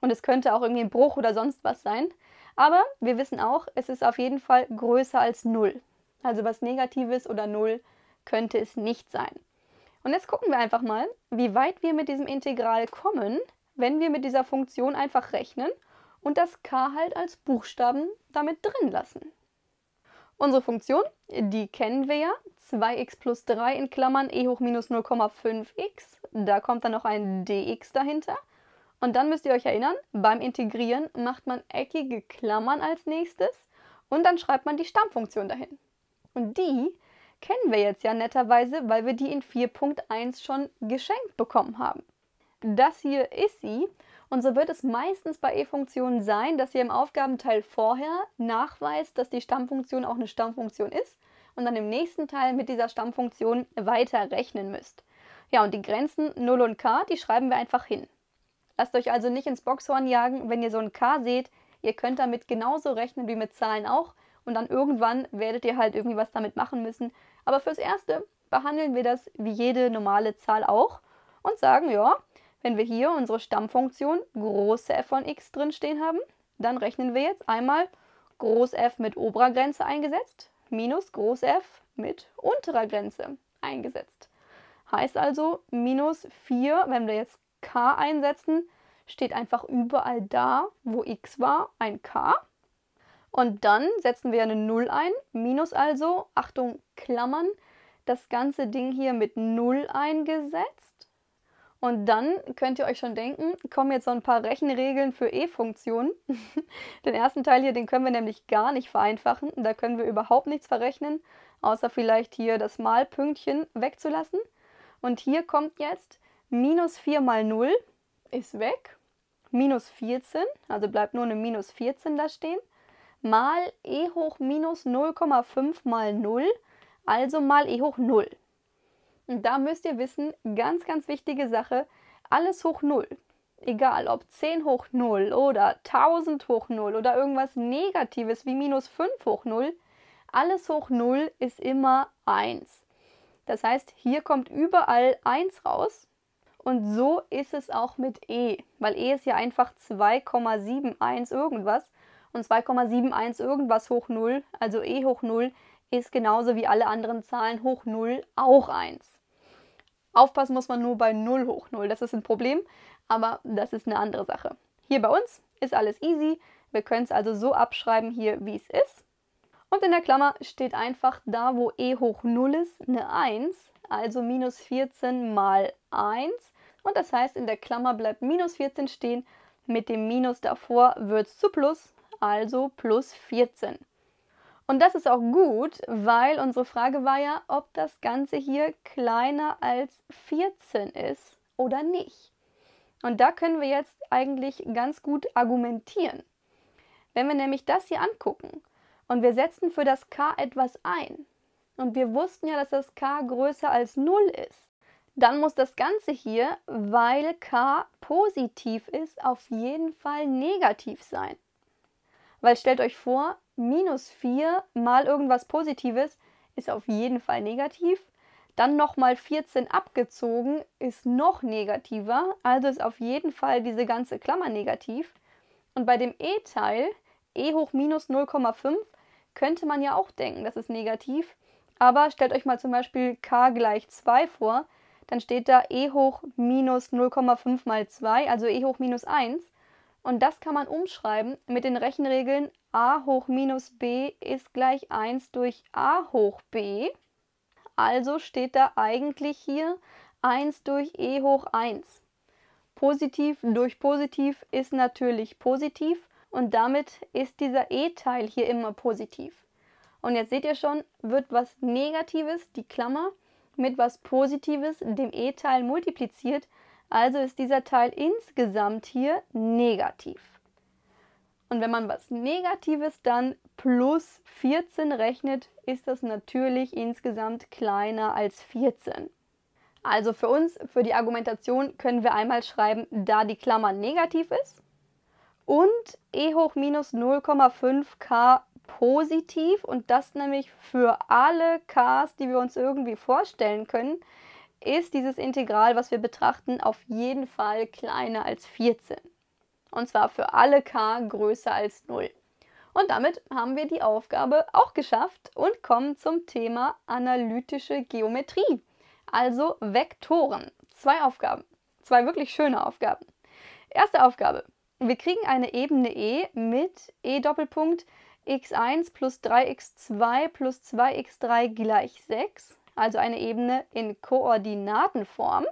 A: Und es könnte auch irgendwie ein Bruch oder sonst was sein. Aber wir wissen auch, es ist auf jeden Fall größer als 0. Also was Negatives oder 0 könnte es nicht sein. Und jetzt gucken wir einfach mal, wie weit wir mit diesem Integral kommen, wenn wir mit dieser Funktion einfach rechnen und das K halt als Buchstaben damit drin lassen. Unsere Funktion, die kennen wir ja, 2x plus 3 in Klammern e hoch minus 0,5x, da kommt dann noch ein dx dahinter. Und dann müsst ihr euch erinnern, beim Integrieren macht man eckige Klammern als nächstes und dann schreibt man die Stammfunktion dahin. Und die kennen wir jetzt ja netterweise, weil wir die in 4.1 schon geschenkt bekommen haben. Das hier ist sie und so wird es meistens bei E-Funktionen sein, dass ihr im Aufgabenteil vorher nachweist, dass die Stammfunktion auch eine Stammfunktion ist und dann im nächsten Teil mit dieser Stammfunktion weiter rechnen müsst. Ja, und die Grenzen 0 und k, die schreiben wir einfach hin. Lasst euch also nicht ins Boxhorn jagen, wenn ihr so ein k seht. Ihr könnt damit genauso rechnen wie mit Zahlen auch und dann irgendwann werdet ihr halt irgendwie was damit machen müssen. Aber fürs Erste behandeln wir das wie jede normale Zahl auch und sagen, ja, wenn wir hier unsere Stammfunktion große f von x drin stehen haben, dann rechnen wir jetzt einmal groß f mit oberer Grenze eingesetzt minus groß f mit unterer Grenze eingesetzt. Heißt also, minus 4, wenn wir jetzt k einsetzen, steht einfach überall da, wo x war, ein k. Und dann setzen wir eine 0 ein, minus also, Achtung, Klammern, das ganze Ding hier mit 0 eingesetzt. Und dann könnt ihr euch schon denken, kommen jetzt so ein paar Rechenregeln für E-Funktionen. den ersten Teil hier, den können wir nämlich gar nicht vereinfachen. Da können wir überhaupt nichts verrechnen, außer vielleicht hier das Malpünktchen wegzulassen. Und hier kommt jetzt minus 4 mal 0 ist weg. Minus 14, also bleibt nur eine minus 14 da stehen. Mal e hoch minus 0,5 mal 0, also mal e hoch 0. Und da müsst ihr wissen, ganz, ganz wichtige Sache, alles hoch 0. Egal ob 10 hoch 0 oder 1000 hoch 0 oder irgendwas Negatives wie minus 5 hoch 0, alles hoch 0 ist immer 1. Das heißt, hier kommt überall 1 raus. Und so ist es auch mit E, weil E ist ja einfach 2,71 irgendwas und 2,71 irgendwas hoch 0, also e hoch 0 ist genauso wie alle anderen Zahlen hoch 0 auch 1. Aufpassen muss man nur bei 0 hoch 0. Das ist ein Problem, aber das ist eine andere Sache. Hier bei uns ist alles easy. Wir können es also so abschreiben hier, wie es ist. Und in der Klammer steht einfach da, wo e hoch 0 ist, eine 1, also minus 14 mal 1. Und das heißt, in der Klammer bleibt minus 14 stehen. Mit dem Minus davor wird es zu Plus, also plus 14. Und das ist auch gut, weil unsere Frage war ja, ob das Ganze hier kleiner als 14 ist oder nicht. Und da können wir jetzt eigentlich ganz gut argumentieren. Wenn wir nämlich das hier angucken und wir setzen für das k etwas ein und wir wussten ja, dass das k größer als 0 ist, dann muss das Ganze hier, weil k positiv ist, auf jeden Fall negativ sein. Weil stellt euch vor, minus 4 mal irgendwas Positives ist auf jeden Fall negativ. Dann nochmal 14 abgezogen ist noch negativer. Also ist auf jeden Fall diese ganze Klammer negativ. Und bei dem e-Teil, e hoch minus 0,5, könnte man ja auch denken, das ist negativ. Aber stellt euch mal zum Beispiel k gleich 2 vor, dann steht da e hoch minus 0,5 mal 2, also e hoch minus 1. Und das kann man umschreiben mit den Rechenregeln a hoch minus b ist gleich 1 durch a hoch b. Also steht da eigentlich hier 1 durch e hoch 1. Positiv durch positiv ist natürlich positiv und damit ist dieser e-Teil hier immer positiv. Und jetzt seht ihr schon, wird was Negatives, die Klammer, mit was Positives, dem e-Teil multipliziert, also ist dieser Teil insgesamt hier negativ. Und wenn man was Negatives dann plus 14 rechnet, ist das natürlich insgesamt kleiner als 14. Also für uns, für die Argumentation können wir einmal schreiben, da die Klammer negativ ist und e hoch minus 0,5k positiv und das nämlich für alle k's, die wir uns irgendwie vorstellen können, ist dieses Integral, was wir betrachten, auf jeden Fall kleiner als 14. Und zwar für alle k größer als 0. Und damit haben wir die Aufgabe auch geschafft und kommen zum Thema analytische Geometrie, also Vektoren. Zwei Aufgaben, zwei wirklich schöne Aufgaben. Erste Aufgabe. Wir kriegen eine Ebene E mit E Doppelpunkt x1 plus 3x2 plus 2x3 gleich 6 also eine Ebene in Koordinatenform.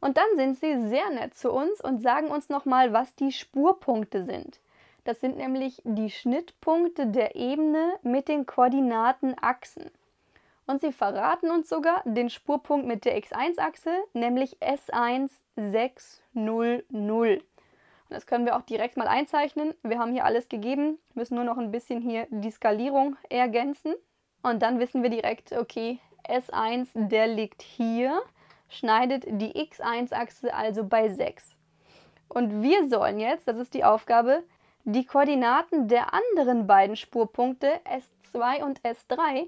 A: Und dann sind sie sehr nett zu uns und sagen uns nochmal, was die Spurpunkte sind. Das sind nämlich die Schnittpunkte der Ebene mit den Koordinatenachsen. Und sie verraten uns sogar den Spurpunkt mit der X1-Achse, nämlich S1600. Und das können wir auch direkt mal einzeichnen. Wir haben hier alles gegeben, müssen nur noch ein bisschen hier die Skalierung ergänzen. Und dann wissen wir direkt, okay, S1, der liegt hier, schneidet die X1-Achse also bei 6. Und wir sollen jetzt, das ist die Aufgabe, die Koordinaten der anderen beiden Spurpunkte S2 und S3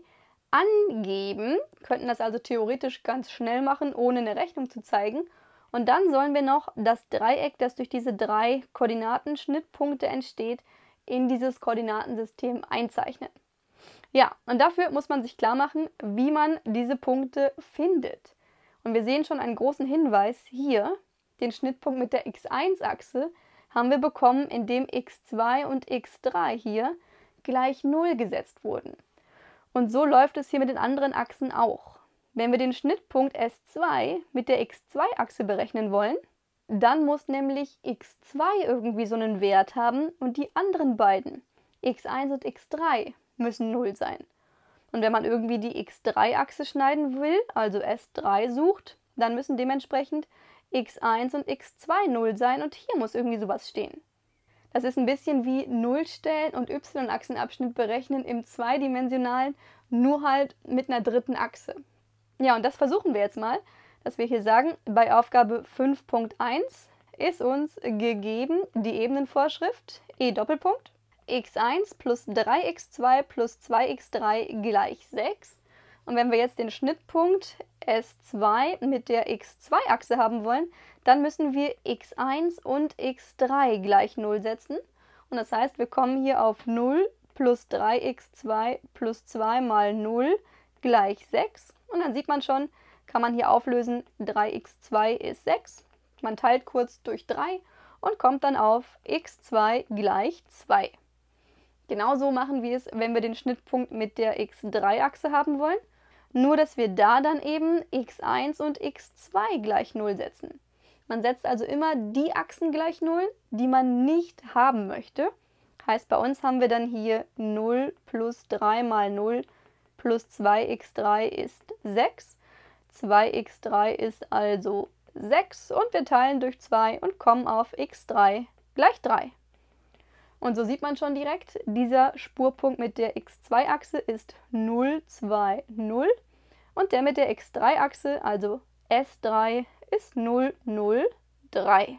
A: angeben, könnten das also theoretisch ganz schnell machen, ohne eine Rechnung zu zeigen. Und dann sollen wir noch das Dreieck, das durch diese drei Koordinatenschnittpunkte entsteht, in dieses Koordinatensystem einzeichnen. Ja, und dafür muss man sich klar machen, wie man diese Punkte findet. Und wir sehen schon einen großen Hinweis hier, den Schnittpunkt mit der x1-Achse haben wir bekommen, indem x2 und x3 hier gleich 0 gesetzt wurden. Und so läuft es hier mit den anderen Achsen auch. Wenn wir den Schnittpunkt S2 mit der x2-Achse berechnen wollen, dann muss nämlich x2 irgendwie so einen Wert haben und die anderen beiden, x1 und x3, müssen 0 sein. Und wenn man irgendwie die x3-Achse schneiden will, also S3 sucht, dann müssen dementsprechend x1 und x2 0 sein und hier muss irgendwie sowas stehen. Das ist ein bisschen wie Nullstellen und y-Achsenabschnitt berechnen im zweidimensionalen, nur halt mit einer dritten Achse. Ja, und das versuchen wir jetzt mal, dass wir hier sagen, bei Aufgabe 5.1 ist uns gegeben die Ebenenvorschrift e Doppelpunkt x1 plus 3x2 plus 2x3 gleich 6. Und wenn wir jetzt den Schnittpunkt S2 mit der x2-Achse haben wollen, dann müssen wir x1 und x3 gleich 0 setzen. Und das heißt, wir kommen hier auf 0 plus 3x2 plus 2 mal 0 gleich 6. Und dann sieht man schon, kann man hier auflösen, 3x2 ist 6. Man teilt kurz durch 3 und kommt dann auf x2 gleich 2. Genauso machen wir es, wenn wir den Schnittpunkt mit der x3-Achse haben wollen, nur dass wir da dann eben x1 und x2 gleich 0 setzen. Man setzt also immer die Achsen gleich 0, die man nicht haben möchte. Heißt, bei uns haben wir dann hier 0 plus 3 mal 0 plus 2x3 ist 6. 2x3 ist also 6 und wir teilen durch 2 und kommen auf x3 gleich 3. Und so sieht man schon direkt, dieser Spurpunkt mit der x2-Achse ist 0, 2, 0 und der mit der x3-Achse, also S3, ist 0, 0, 3.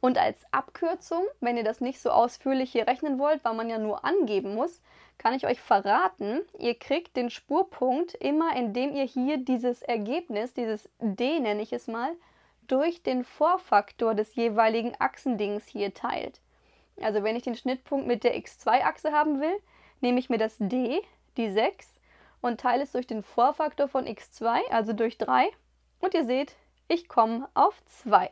A: Und als Abkürzung, wenn ihr das nicht so ausführlich hier rechnen wollt, weil man ja nur angeben muss, kann ich euch verraten, ihr kriegt den Spurpunkt immer, indem ihr hier dieses Ergebnis, dieses D nenne ich es mal, durch den Vorfaktor des jeweiligen Achsendings hier teilt. Also wenn ich den Schnittpunkt mit der x2-Achse haben will, nehme ich mir das d, die 6, und teile es durch den Vorfaktor von x2, also durch 3. Und ihr seht, ich komme auf 2.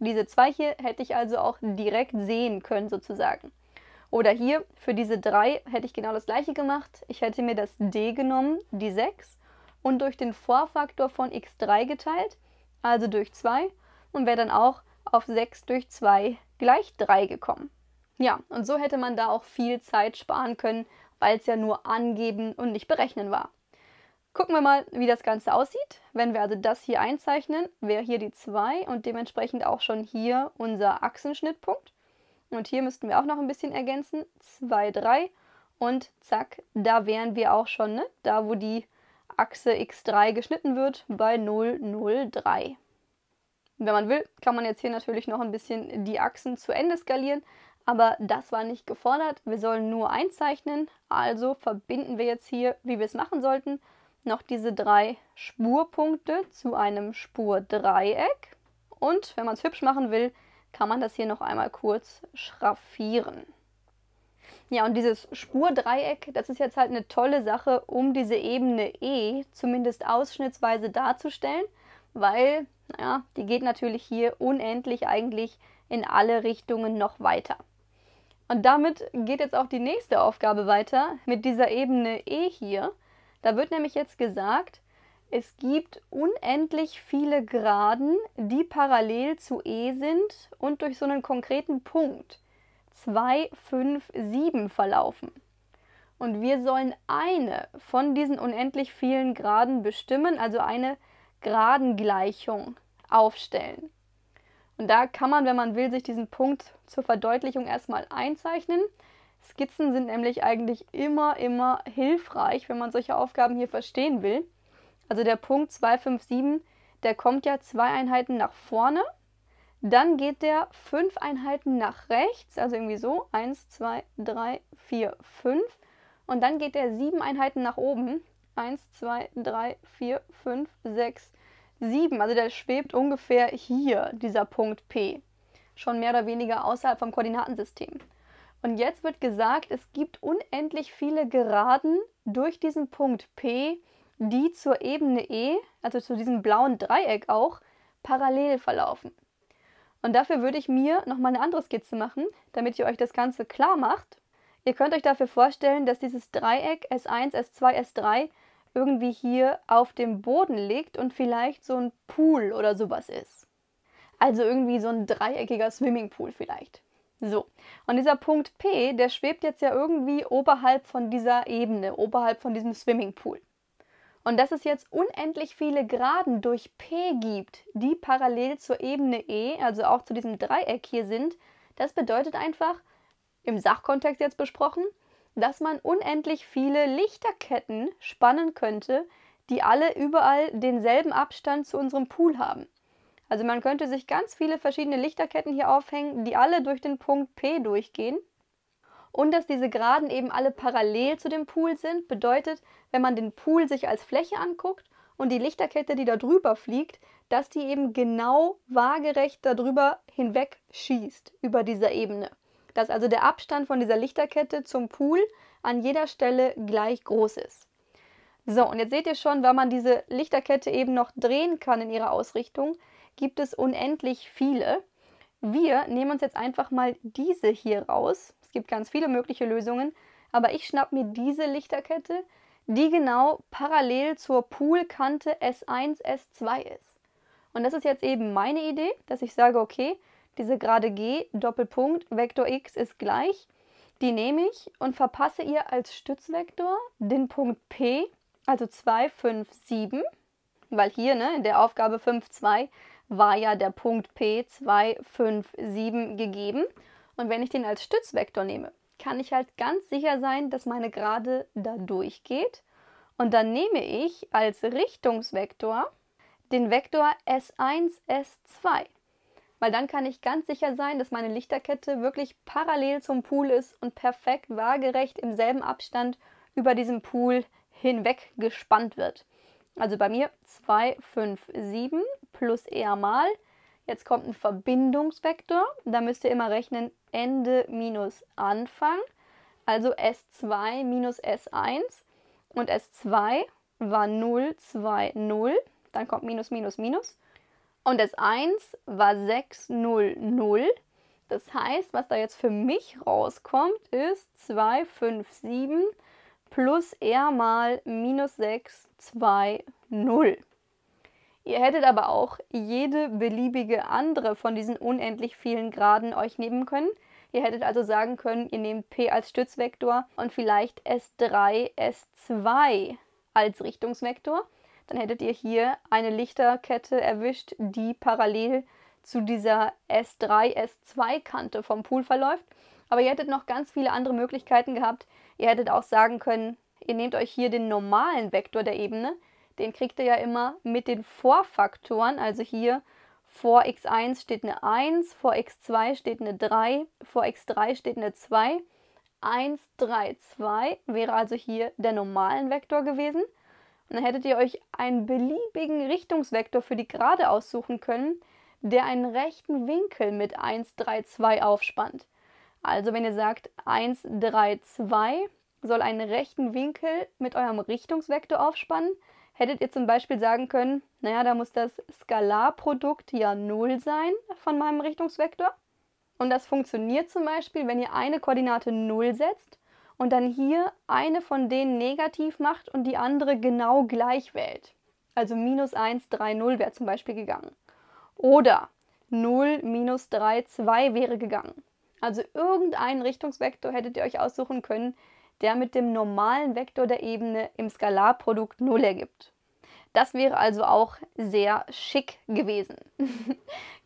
A: Diese 2 hier hätte ich also auch direkt sehen können sozusagen. Oder hier für diese 3 hätte ich genau das gleiche gemacht. Ich hätte mir das d genommen, die 6, und durch den Vorfaktor von x3 geteilt, also durch 2, und wäre dann auch auf 6 durch 2 gleich 3 gekommen. Ja, und so hätte man da auch viel Zeit sparen können, weil es ja nur angeben und nicht berechnen war. Gucken wir mal, wie das Ganze aussieht. Wenn wir also das hier einzeichnen, wäre hier die 2 und dementsprechend auch schon hier unser Achsenschnittpunkt. Und hier müssten wir auch noch ein bisschen ergänzen. 2, 3 und zack, da wären wir auch schon, ne? da wo die Achse x3 geschnitten wird, bei 0, 0, 3. Wenn man will, kann man jetzt hier natürlich noch ein bisschen die Achsen zu Ende skalieren, aber das war nicht gefordert. Wir sollen nur einzeichnen, also verbinden wir jetzt hier, wie wir es machen sollten, noch diese drei Spurpunkte zu einem Spurdreieck. Und wenn man es hübsch machen will, kann man das hier noch einmal kurz schraffieren. Ja, und dieses Spurdreieck, das ist jetzt halt eine tolle Sache, um diese Ebene E zumindest ausschnittsweise darzustellen, weil, naja, die geht natürlich hier unendlich eigentlich in alle Richtungen noch weiter. Und damit geht jetzt auch die nächste Aufgabe weiter mit dieser Ebene E hier. Da wird nämlich jetzt gesagt, es gibt unendlich viele Graden, die parallel zu E sind und durch so einen konkreten Punkt 2, 5, 7 verlaufen. Und wir sollen eine von diesen unendlich vielen Graden bestimmen, also eine Gradengleichung aufstellen. Und da kann man, wenn man will, sich diesen Punkt zur Verdeutlichung erstmal einzeichnen. Skizzen sind nämlich eigentlich immer, immer hilfreich, wenn man solche Aufgaben hier verstehen will. Also der Punkt 257, der kommt ja zwei Einheiten nach vorne. Dann geht der fünf Einheiten nach rechts, also irgendwie so, 1, 2, 3, 4, 5. Und dann geht der sieben Einheiten nach oben, 1, 2, 3, 4, 5, 6, 7. 7, also der schwebt ungefähr hier, dieser Punkt P, schon mehr oder weniger außerhalb vom Koordinatensystem. Und jetzt wird gesagt, es gibt unendlich viele Geraden durch diesen Punkt P, die zur Ebene E, also zu diesem blauen Dreieck auch, parallel verlaufen. Und dafür würde ich mir nochmal eine andere Skizze machen, damit ihr euch das Ganze klar macht. Ihr könnt euch dafür vorstellen, dass dieses Dreieck S1, S2, S3 irgendwie hier auf dem Boden liegt und vielleicht so ein Pool oder sowas ist. Also irgendwie so ein dreieckiger Swimmingpool vielleicht. So, und dieser Punkt P, der schwebt jetzt ja irgendwie oberhalb von dieser Ebene, oberhalb von diesem Swimmingpool. Und dass es jetzt unendlich viele Graden durch P gibt, die parallel zur Ebene E, also auch zu diesem Dreieck hier sind, das bedeutet einfach, im Sachkontext jetzt besprochen, dass man unendlich viele Lichterketten spannen könnte, die alle überall denselben Abstand zu unserem Pool haben. Also man könnte sich ganz viele verschiedene Lichterketten hier aufhängen, die alle durch den Punkt P durchgehen. Und dass diese Geraden eben alle parallel zu dem Pool sind, bedeutet, wenn man den Pool sich als Fläche anguckt und die Lichterkette, die da drüber fliegt, dass die eben genau waagerecht darüber hinweg schießt, über dieser Ebene dass also der Abstand von dieser Lichterkette zum Pool an jeder Stelle gleich groß ist. So, und jetzt seht ihr schon, weil man diese Lichterkette eben noch drehen kann in ihrer Ausrichtung, gibt es unendlich viele. Wir nehmen uns jetzt einfach mal diese hier raus. Es gibt ganz viele mögliche Lösungen, aber ich schnapp mir diese Lichterkette, die genau parallel zur Poolkante S1, S2 ist. Und das ist jetzt eben meine Idee, dass ich sage, okay, diese Gerade g, Doppelpunkt, Vektor x ist gleich, die nehme ich und verpasse ihr als Stützvektor den Punkt P, also 2, 5, 7, weil hier ne, in der Aufgabe 5, 2 war ja der Punkt P 2, 5, 7 gegeben. Und wenn ich den als Stützvektor nehme, kann ich halt ganz sicher sein, dass meine Gerade da durchgeht. Und dann nehme ich als Richtungsvektor den Vektor S1, S2 weil dann kann ich ganz sicher sein, dass meine Lichterkette wirklich parallel zum Pool ist und perfekt waagerecht im selben Abstand über diesem Pool hinweg gespannt wird. Also bei mir 2, 5, 7 plus R mal. Jetzt kommt ein Verbindungsvektor. Da müsst ihr immer rechnen Ende minus Anfang. Also S2 minus S1. Und S2 war 0, 2, 0. Dann kommt minus, minus, minus. Und das 1 war 600. Das heißt, was da jetzt für mich rauskommt, ist 257 plus R mal minus 620. Ihr hättet aber auch jede beliebige andere von diesen unendlich vielen Graden euch nehmen können. Ihr hättet also sagen können, ihr nehmt P als Stützvektor und vielleicht S3, S2 als Richtungsvektor dann hättet ihr hier eine Lichterkette erwischt, die parallel zu dieser S3, S2-Kante vom Pool verläuft. Aber ihr hättet noch ganz viele andere Möglichkeiten gehabt. Ihr hättet auch sagen können, ihr nehmt euch hier den normalen Vektor der Ebene. Den kriegt ihr ja immer mit den Vorfaktoren. Also hier vor x1 steht eine 1, vor x2 steht eine 3, vor x3 steht eine 2. 1, 3, 2 wäre also hier der normalen Vektor gewesen dann hättet ihr euch einen beliebigen Richtungsvektor für die Gerade aussuchen können, der einen rechten Winkel mit 1, 3, 2 aufspannt. Also wenn ihr sagt 1, 3, 2 soll einen rechten Winkel mit eurem Richtungsvektor aufspannen, hättet ihr zum Beispiel sagen können, naja, da muss das Skalarprodukt ja 0 sein von meinem Richtungsvektor. Und das funktioniert zum Beispiel, wenn ihr eine Koordinate 0 setzt und dann hier eine von denen negativ macht und die andere genau gleich wählt. Also minus 1, 3, 0 wäre zum Beispiel gegangen. Oder 0, minus 3, 2 wäre gegangen. Also irgendeinen Richtungsvektor hättet ihr euch aussuchen können, der mit dem normalen Vektor der Ebene im Skalarprodukt 0 ergibt. Das wäre also auch sehr schick gewesen.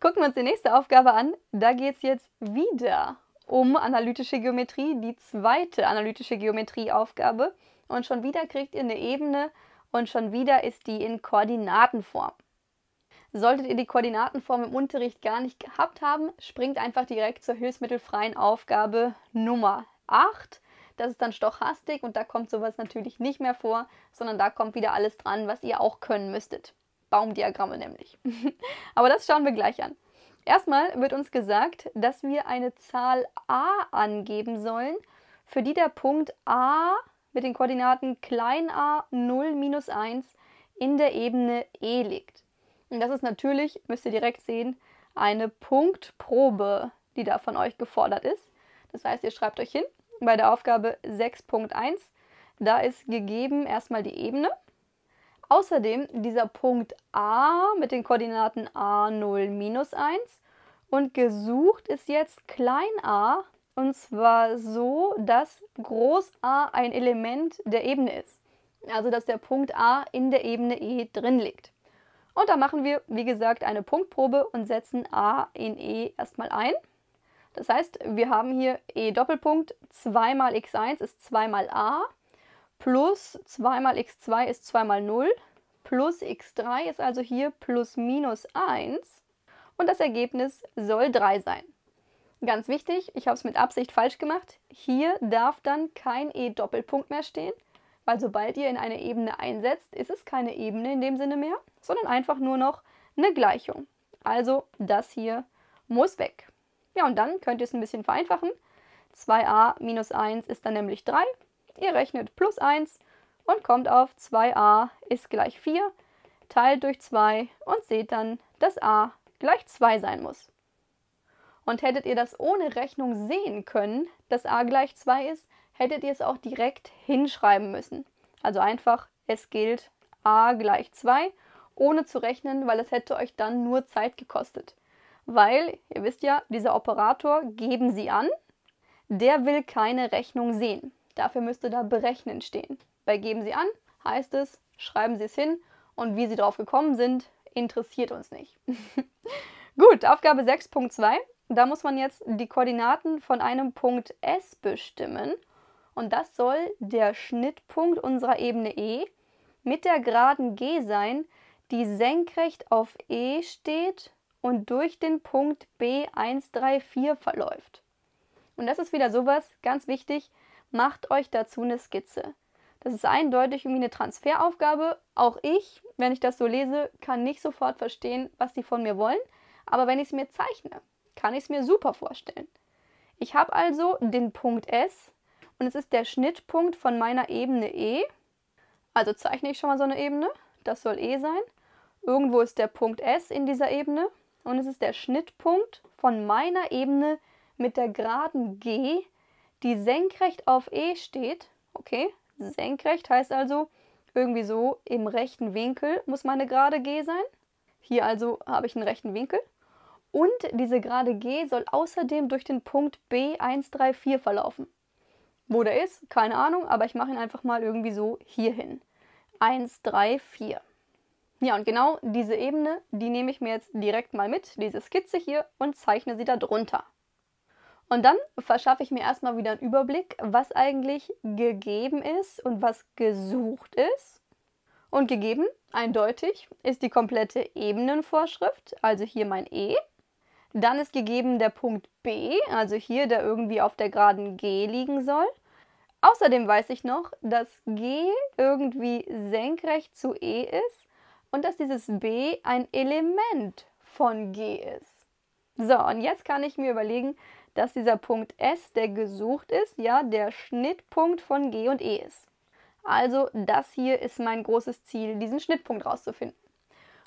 A: Gucken wir uns die nächste Aufgabe an. Da geht es jetzt wieder um analytische Geometrie, die zweite analytische Geometrieaufgabe. Und schon wieder kriegt ihr eine Ebene und schon wieder ist die in Koordinatenform. Solltet ihr die Koordinatenform im Unterricht gar nicht gehabt haben, springt einfach direkt zur hilfsmittelfreien Aufgabe Nummer 8. Das ist dann Stochastik und da kommt sowas natürlich nicht mehr vor, sondern da kommt wieder alles dran, was ihr auch können müsstet. Baumdiagramme nämlich. Aber das schauen wir gleich an. Erstmal wird uns gesagt, dass wir eine Zahl a angeben sollen, für die der Punkt a mit den Koordinaten klein a 0 minus 1 in der Ebene E liegt. Und das ist natürlich, müsst ihr direkt sehen, eine Punktprobe, die da von euch gefordert ist. Das heißt, ihr schreibt euch hin bei der Aufgabe 6.1. Da ist gegeben erstmal die Ebene Außerdem dieser Punkt A mit den Koordinaten A0 minus 1 und gesucht ist jetzt klein a und zwar so, dass groß A ein Element der Ebene ist. Also dass der Punkt A in der Ebene E drin liegt. Und da machen wir, wie gesagt, eine Punktprobe und setzen A in E erstmal ein. Das heißt, wir haben hier E Doppelpunkt, 2 mal x1 ist 2 mal A plus 2 mal x2 ist 2 mal 0, plus x3 ist also hier plus minus 1 und das Ergebnis soll 3 sein. Ganz wichtig, ich habe es mit Absicht falsch gemacht, hier darf dann kein e-Doppelpunkt mehr stehen, weil sobald ihr in eine Ebene einsetzt, ist es keine Ebene in dem Sinne mehr, sondern einfach nur noch eine Gleichung. Also das hier muss weg. Ja, und dann könnt ihr es ein bisschen vereinfachen. 2a minus 1 ist dann nämlich 3 Ihr rechnet plus 1 und kommt auf 2a ist gleich 4, teilt durch 2 und seht dann, dass a gleich 2 sein muss. Und hättet ihr das ohne Rechnung sehen können, dass a gleich 2 ist, hättet ihr es auch direkt hinschreiben müssen. Also einfach, es gilt a gleich 2, ohne zu rechnen, weil es hätte euch dann nur Zeit gekostet. Weil, ihr wisst ja, dieser Operator geben Sie an, der will keine Rechnung sehen. Dafür müsste da berechnen stehen. Bei geben Sie an heißt es, schreiben Sie es hin und wie Sie drauf gekommen sind, interessiert uns nicht. Gut, Aufgabe 6.2. Da muss man jetzt die Koordinaten von einem Punkt S bestimmen. Und das soll der Schnittpunkt unserer Ebene E mit der geraden G sein, die senkrecht auf E steht und durch den Punkt B134 verläuft. Und das ist wieder sowas, ganz wichtig, macht euch dazu eine Skizze. Das ist eindeutig irgendwie eine Transferaufgabe. Auch ich, wenn ich das so lese, kann nicht sofort verstehen, was die von mir wollen. Aber wenn ich es mir zeichne, kann ich es mir super vorstellen. Ich habe also den Punkt S und es ist der Schnittpunkt von meiner Ebene E. Also zeichne ich schon mal so eine Ebene. Das soll E sein. Irgendwo ist der Punkt S in dieser Ebene und es ist der Schnittpunkt von meiner Ebene mit der geraden G die senkrecht auf E steht, okay, senkrecht heißt also irgendwie so, im rechten Winkel muss meine gerade G sein. Hier also habe ich einen rechten Winkel. Und diese gerade G soll außerdem durch den Punkt B134 verlaufen. Wo der ist, keine Ahnung, aber ich mache ihn einfach mal irgendwie so hier hin. 134. Ja, und genau diese Ebene, die nehme ich mir jetzt direkt mal mit, diese Skizze hier, und zeichne sie da drunter. Und dann verschaffe ich mir erstmal wieder einen Überblick, was eigentlich gegeben ist und was gesucht ist. Und gegeben, eindeutig, ist die komplette Ebenenvorschrift, also hier mein E. Dann ist gegeben der Punkt B, also hier, der irgendwie auf der geraden G liegen soll. Außerdem weiß ich noch, dass G irgendwie senkrecht zu E ist und dass dieses B ein Element von G ist. So, und jetzt kann ich mir überlegen, dass dieser Punkt S, der gesucht ist, ja, der Schnittpunkt von G und E ist. Also das hier ist mein großes Ziel, diesen Schnittpunkt rauszufinden.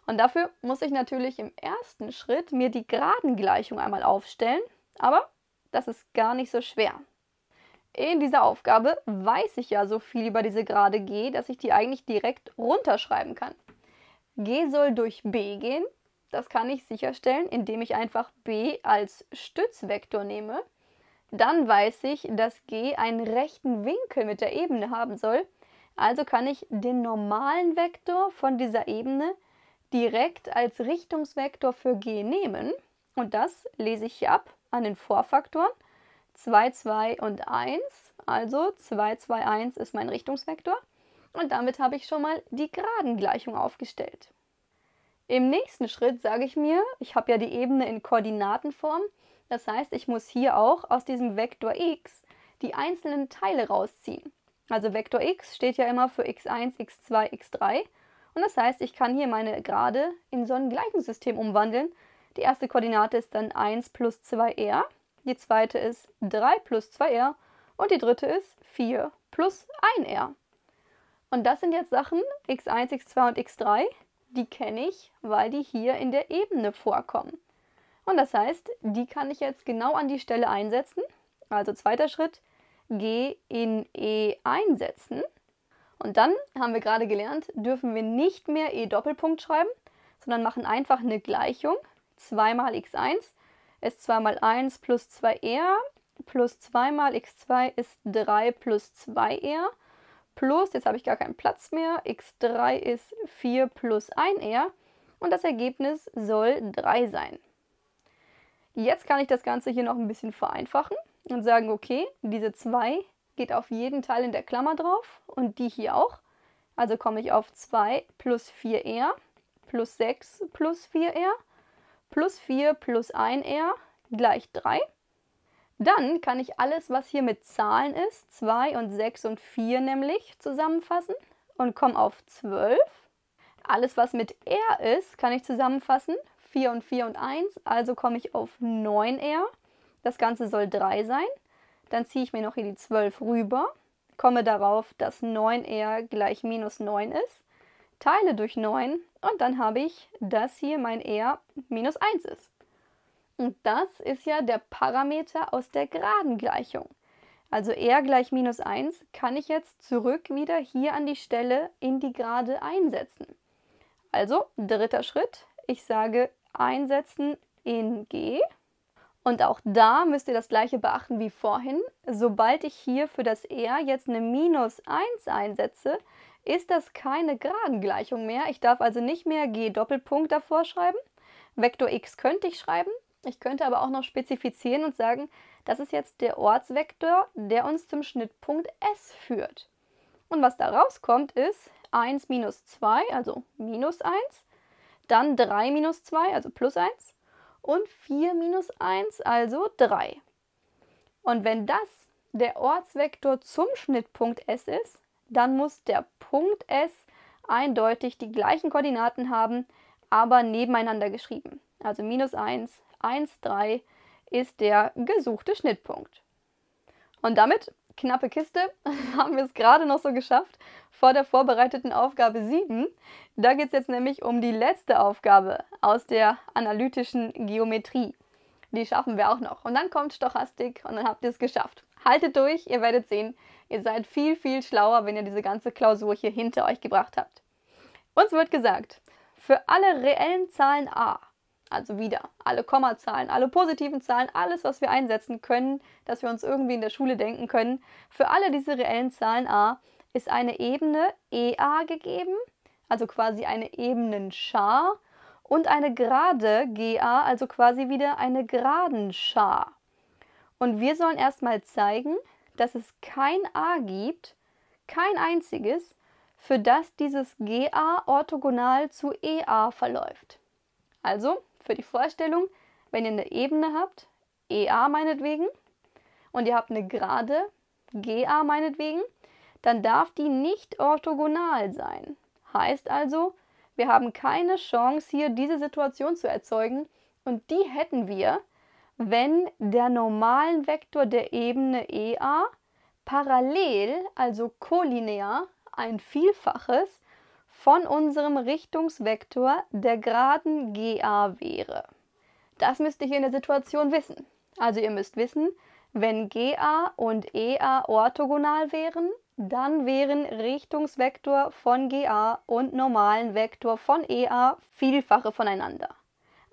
A: Und dafür muss ich natürlich im ersten Schritt mir die geraden einmal aufstellen, aber das ist gar nicht so schwer. In dieser Aufgabe weiß ich ja so viel über diese gerade G, dass ich die eigentlich direkt runterschreiben kann. G soll durch B gehen das kann ich sicherstellen, indem ich einfach b als Stützvektor nehme. Dann weiß ich, dass g einen rechten Winkel mit der Ebene haben soll. Also kann ich den normalen Vektor von dieser Ebene direkt als Richtungsvektor für g nehmen. Und das lese ich hier ab an den Vorfaktoren 2, 2 und 1. Also 2, 2, 1 ist mein Richtungsvektor. Und damit habe ich schon mal die Gradengleichung aufgestellt. Im nächsten Schritt sage ich mir, ich habe ja die Ebene in Koordinatenform. Das heißt, ich muss hier auch aus diesem Vektor x die einzelnen Teile rausziehen. Also Vektor x steht ja immer für x1, x2, x3. Und das heißt, ich kann hier meine Gerade in so ein Gleichungssystem umwandeln. Die erste Koordinate ist dann 1 plus 2r, die zweite ist 3 plus 2r und die dritte ist 4 plus 1r. Und das sind jetzt Sachen x1, x2 und x3, die kenne ich, weil die hier in der Ebene vorkommen. Und das heißt, die kann ich jetzt genau an die Stelle einsetzen. Also zweiter Schritt, G in E einsetzen. Und dann haben wir gerade gelernt, dürfen wir nicht mehr E Doppelpunkt schreiben, sondern machen einfach eine Gleichung. 2 mal x1 ist 2 mal 1 plus 2r plus 2 mal x2 ist 3 plus 2r plus, jetzt habe ich gar keinen Platz mehr, x3 ist 4 plus 1r und das Ergebnis soll 3 sein. Jetzt kann ich das Ganze hier noch ein bisschen vereinfachen und sagen, okay, diese 2 geht auf jeden Teil in der Klammer drauf und die hier auch. Also komme ich auf 2 plus 4r plus 6 plus 4r plus 4 plus 1r gleich 3. Dann kann ich alles, was hier mit Zahlen ist, 2 und 6 und 4 nämlich, zusammenfassen und komme auf 12. Alles, was mit R ist, kann ich zusammenfassen. 4 und 4 und 1, also komme ich auf 9R. Das Ganze soll 3 sein. Dann ziehe ich mir noch hier die 12 rüber, komme darauf, dass 9R gleich minus 9 ist, teile durch 9 und dann habe ich, dass hier mein R minus 1 ist. Und das ist ja der Parameter aus der geraden Gleichung. Also r gleich minus 1 kann ich jetzt zurück wieder hier an die Stelle in die Gerade einsetzen. Also dritter Schritt, ich sage einsetzen in g. Und auch da müsst ihr das gleiche beachten wie vorhin. Sobald ich hier für das r jetzt eine minus 1 einsetze, ist das keine geraden mehr. Ich darf also nicht mehr g Doppelpunkt davor schreiben. Vektor x könnte ich schreiben, ich könnte aber auch noch spezifizieren und sagen, das ist jetzt der Ortsvektor, der uns zum Schnittpunkt S führt. Und was da rauskommt ist 1 minus 2, also minus 1, dann 3 minus 2, also plus 1 und 4 minus 1, also 3. Und wenn das der Ortsvektor zum Schnittpunkt S ist, dann muss der Punkt S eindeutig die gleichen Koordinaten haben, aber nebeneinander geschrieben. Also minus 1, 1,3 ist der gesuchte Schnittpunkt. Und damit, knappe Kiste, haben wir es gerade noch so geschafft vor der vorbereiteten Aufgabe 7. Da geht es jetzt nämlich um die letzte Aufgabe aus der analytischen Geometrie. Die schaffen wir auch noch. Und dann kommt Stochastik und dann habt ihr es geschafft. Haltet durch, ihr werdet sehen, ihr seid viel, viel schlauer, wenn ihr diese ganze Klausur hier hinter euch gebracht habt. Uns wird gesagt, für alle reellen Zahlen a also wieder alle Kommazahlen, alle positiven Zahlen, alles, was wir einsetzen können, dass wir uns irgendwie in der Schule denken können. Für alle diese reellen Zahlen a ist eine Ebene EA gegeben, also quasi eine Ebenenschar und eine gerade GA, also quasi wieder eine geraden Schar. Und wir sollen erstmal zeigen, dass es kein A gibt, kein einziges, für das dieses GA orthogonal zu EA verläuft. Also für die Vorstellung, wenn ihr eine Ebene habt, EA meinetwegen, und ihr habt eine Gerade, GA meinetwegen, dann darf die nicht orthogonal sein. Heißt also, wir haben keine Chance, hier diese Situation zu erzeugen, und die hätten wir, wenn der normalen Vektor der Ebene EA parallel, also kollinear, ein Vielfaches von unserem Richtungsvektor der Geraden GA wäre. Das müsst ihr hier in der Situation wissen. Also ihr müsst wissen, wenn GA und EA orthogonal wären, dann wären Richtungsvektor von GA und normalen Vektor von EA Vielfache voneinander.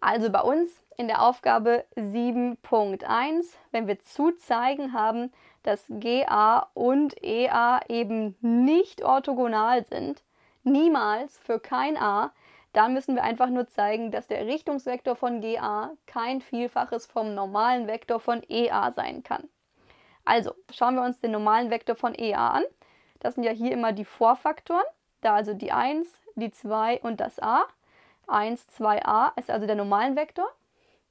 A: Also bei uns in der Aufgabe 7.1, wenn wir zu zeigen haben, dass GA und EA eben nicht orthogonal sind, niemals für kein a. Dann müssen wir einfach nur zeigen, dass der Richtungsvektor von GA kein Vielfaches vom normalen Vektor von EA sein kann. Also schauen wir uns den normalen Vektor von EA an. Das sind ja hier immer die Vorfaktoren, da also die 1, die 2 und das a. 1, 2a ist also der normalen Vektor.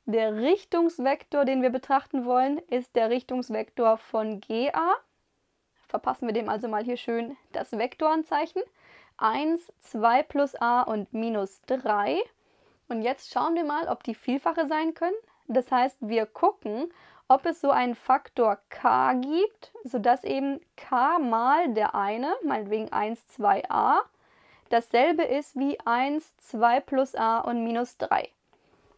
A: Der Richtungsvektor, den wir betrachten wollen, ist der Richtungsvektor von GA. Verpassen wir dem also mal hier schön das Vektoranzeichen. 1, 2 plus a und minus 3. Und jetzt schauen wir mal, ob die Vielfache sein können. Das heißt, wir gucken, ob es so einen Faktor k gibt, sodass eben k mal der eine, meinetwegen 1, 2a, dasselbe ist wie 1, 2 plus a und minus 3.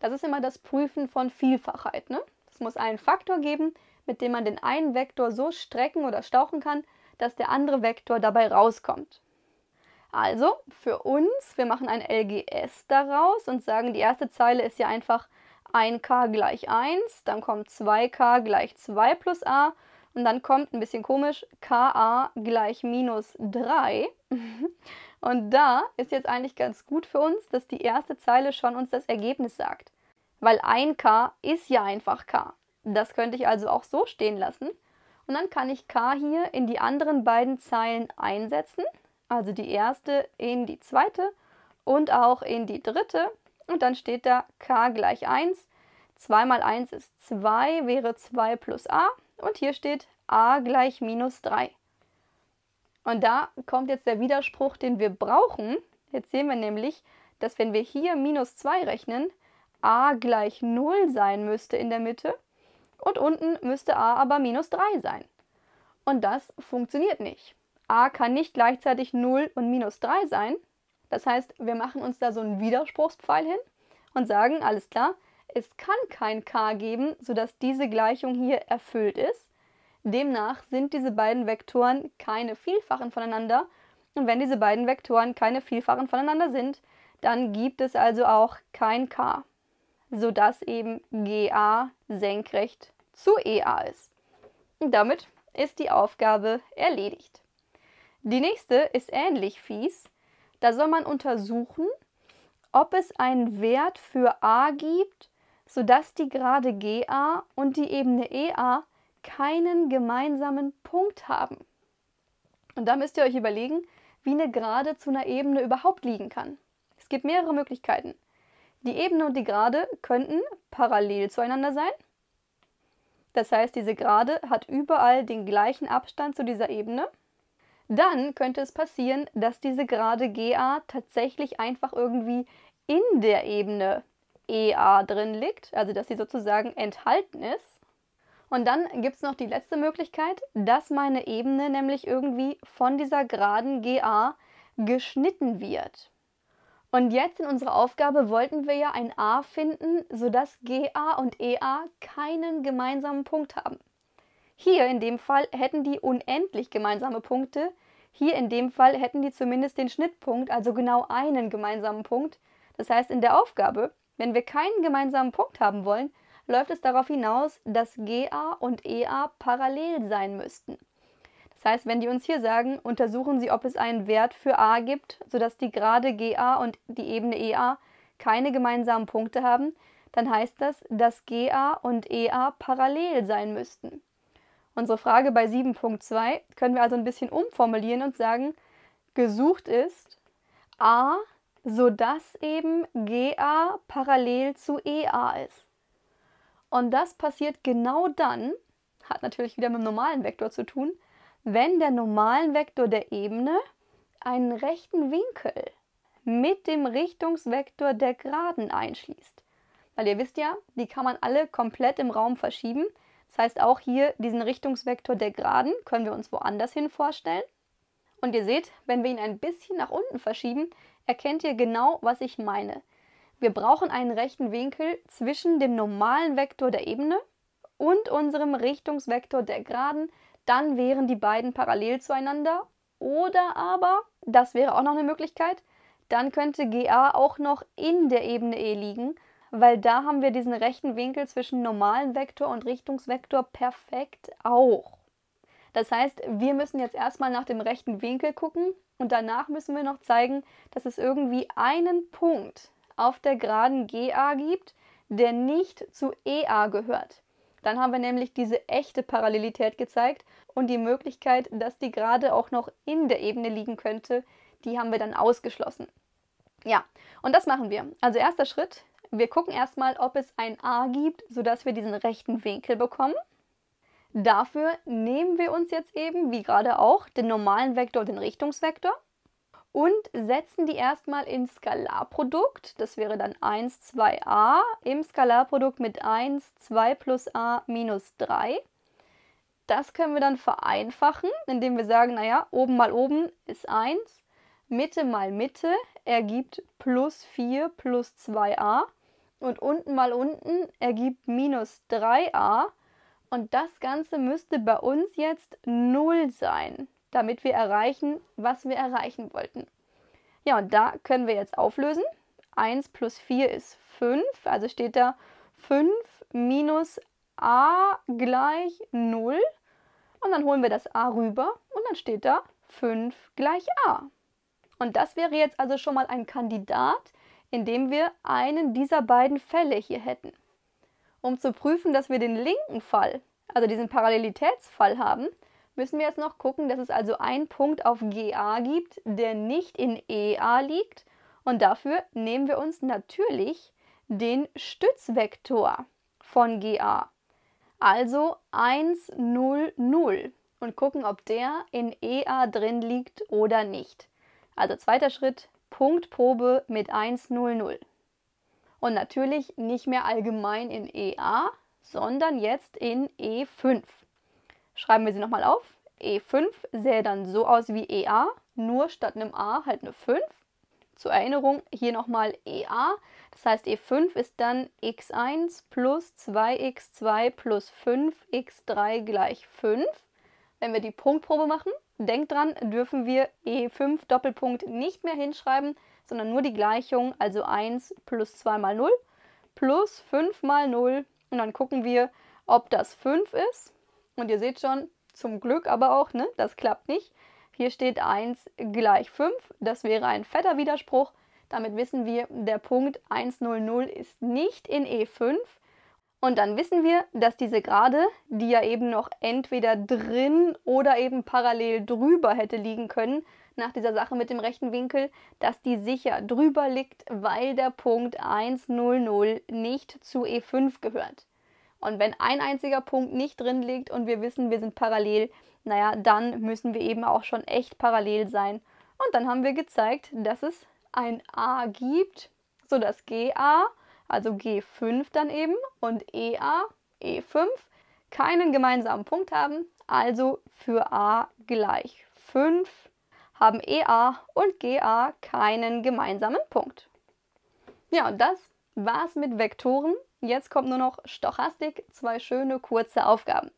A: Das ist immer das Prüfen von Vielfachheit. Ne? Es muss einen Faktor geben, mit dem man den einen Vektor so strecken oder stauchen kann, dass der andere Vektor dabei rauskommt. Also für uns, wir machen ein LGS daraus und sagen, die erste Zeile ist ja einfach 1k gleich 1, dann kommt 2k gleich 2 plus a und dann kommt ein bisschen komisch ka gleich minus 3. und da ist jetzt eigentlich ganz gut für uns, dass die erste Zeile schon uns das Ergebnis sagt. Weil 1k ist ja einfach k. Das könnte ich also auch so stehen lassen. Und dann kann ich k hier in die anderen beiden Zeilen einsetzen also die erste in die zweite und auch in die dritte. Und dann steht da k gleich 1. 2 mal 1 ist 2, wäre 2 plus a. Und hier steht a gleich minus 3. Und da kommt jetzt der Widerspruch, den wir brauchen. Jetzt sehen wir nämlich, dass wenn wir hier minus 2 rechnen, a gleich 0 sein müsste in der Mitte und unten müsste a aber minus 3 sein. Und das funktioniert nicht a kann nicht gleichzeitig 0 und minus 3 sein. Das heißt, wir machen uns da so einen Widerspruchspfeil hin und sagen, alles klar, es kann kein k geben, sodass diese Gleichung hier erfüllt ist. Demnach sind diese beiden Vektoren keine Vielfachen voneinander. Und wenn diese beiden Vektoren keine Vielfachen voneinander sind, dann gibt es also auch kein k, sodass eben GA senkrecht zu EA ist. Und damit ist die Aufgabe erledigt. Die nächste ist ähnlich fies. Da soll man untersuchen, ob es einen Wert für a gibt, sodass die Gerade GA und die Ebene EA keinen gemeinsamen Punkt haben. Und da müsst ihr euch überlegen, wie eine Gerade zu einer Ebene überhaupt liegen kann. Es gibt mehrere Möglichkeiten. Die Ebene und die Gerade könnten parallel zueinander sein. Das heißt, diese Gerade hat überall den gleichen Abstand zu dieser Ebene dann könnte es passieren, dass diese gerade GA tatsächlich einfach irgendwie in der Ebene EA drin liegt, also dass sie sozusagen enthalten ist. Und dann gibt es noch die letzte Möglichkeit, dass meine Ebene nämlich irgendwie von dieser geraden GA geschnitten wird. Und jetzt in unserer Aufgabe wollten wir ja ein A finden, sodass GA und EA keinen gemeinsamen Punkt haben. Hier in dem Fall hätten die unendlich gemeinsame Punkte. Hier in dem Fall hätten die zumindest den Schnittpunkt, also genau einen gemeinsamen Punkt. Das heißt, in der Aufgabe, wenn wir keinen gemeinsamen Punkt haben wollen, läuft es darauf hinaus, dass GA und EA parallel sein müssten. Das heißt, wenn die uns hier sagen, untersuchen Sie, ob es einen Wert für A gibt, sodass die Gerade GA und die Ebene EA keine gemeinsamen Punkte haben, dann heißt das, dass GA und EA parallel sein müssten. Unsere Frage bei 7.2 können wir also ein bisschen umformulieren und sagen, gesucht ist A, sodass eben GA parallel zu EA ist. Und das passiert genau dann, hat natürlich wieder mit dem normalen Vektor zu tun, wenn der normalen Vektor der Ebene einen rechten Winkel mit dem Richtungsvektor der Geraden einschließt. Weil ihr wisst ja, die kann man alle komplett im Raum verschieben. Das heißt auch hier, diesen Richtungsvektor der Geraden können wir uns woanders hin vorstellen. Und ihr seht, wenn wir ihn ein bisschen nach unten verschieben, erkennt ihr genau, was ich meine. Wir brauchen einen rechten Winkel zwischen dem normalen Vektor der Ebene und unserem Richtungsvektor der Geraden. Dann wären die beiden parallel zueinander. Oder aber, das wäre auch noch eine Möglichkeit, dann könnte GA auch noch in der Ebene E liegen weil da haben wir diesen rechten Winkel zwischen normalen Vektor und Richtungsvektor perfekt auch. Das heißt, wir müssen jetzt erstmal nach dem rechten Winkel gucken und danach müssen wir noch zeigen, dass es irgendwie einen Punkt auf der geraden GA gibt, der nicht zu EA gehört. Dann haben wir nämlich diese echte Parallelität gezeigt und die Möglichkeit, dass die gerade auch noch in der Ebene liegen könnte, die haben wir dann ausgeschlossen. Ja, und das machen wir. Also erster Schritt, wir gucken erstmal, ob es ein A gibt, sodass wir diesen rechten Winkel bekommen. Dafür nehmen wir uns jetzt eben, wie gerade auch, den normalen Vektor, den Richtungsvektor und setzen die erstmal ins Skalarprodukt. Das wäre dann 1, 2a im Skalarprodukt mit 1, 2 plus a minus 3. Das können wir dann vereinfachen, indem wir sagen, naja, oben mal oben ist 1, Mitte mal Mitte ergibt plus 4 plus 2a und unten mal unten ergibt minus 3a. Und das Ganze müsste bei uns jetzt 0 sein, damit wir erreichen, was wir erreichen wollten. Ja, und da können wir jetzt auflösen. 1 plus 4 ist 5, also steht da 5 minus a gleich 0. Und dann holen wir das a rüber und dann steht da 5 gleich a. Und das wäre jetzt also schon mal ein Kandidat, indem wir einen dieser beiden Fälle hier hätten. Um zu prüfen, dass wir den linken Fall, also diesen Parallelitätsfall haben, müssen wir jetzt noch gucken, dass es also einen Punkt auf GA gibt, der nicht in EA liegt. Und dafür nehmen wir uns natürlich den Stützvektor von GA, also 1, 0, 0 und gucken, ob der in EA drin liegt oder nicht. Also zweiter Schritt, Punktprobe mit 100. Und natürlich nicht mehr allgemein in EA, sondern jetzt in E5. Schreiben wir sie nochmal auf. E5 sähe dann so aus wie EA, nur statt einem A halt eine 5. Zur Erinnerung hier nochmal EA. Das heißt, E5 ist dann x1 plus 2x2 plus 5x3 gleich 5. Wenn wir die Punktprobe machen, Denkt dran, dürfen wir E5 Doppelpunkt nicht mehr hinschreiben, sondern nur die Gleichung, also 1 plus 2 mal 0 plus 5 mal 0. Und dann gucken wir, ob das 5 ist. Und ihr seht schon, zum Glück aber auch, ne, das klappt nicht. Hier steht 1 gleich 5. Das wäre ein fetter Widerspruch. Damit wissen wir, der Punkt 100 ist nicht in E5. Und dann wissen wir, dass diese Gerade, die ja eben noch entweder drin oder eben parallel drüber hätte liegen können, nach dieser Sache mit dem rechten Winkel, dass die sicher drüber liegt, weil der Punkt 100 nicht zu E5 gehört. Und wenn ein einziger Punkt nicht drin liegt und wir wissen, wir sind parallel, naja, dann müssen wir eben auch schon echt parallel sein. Und dann haben wir gezeigt, dass es ein A gibt, so das GA also G5 dann eben, und EA, E5, keinen gemeinsamen Punkt haben, also für A gleich 5 haben EA und GA keinen gemeinsamen Punkt. Ja, und das war's mit Vektoren. Jetzt kommt nur noch Stochastik, zwei schöne kurze Aufgaben.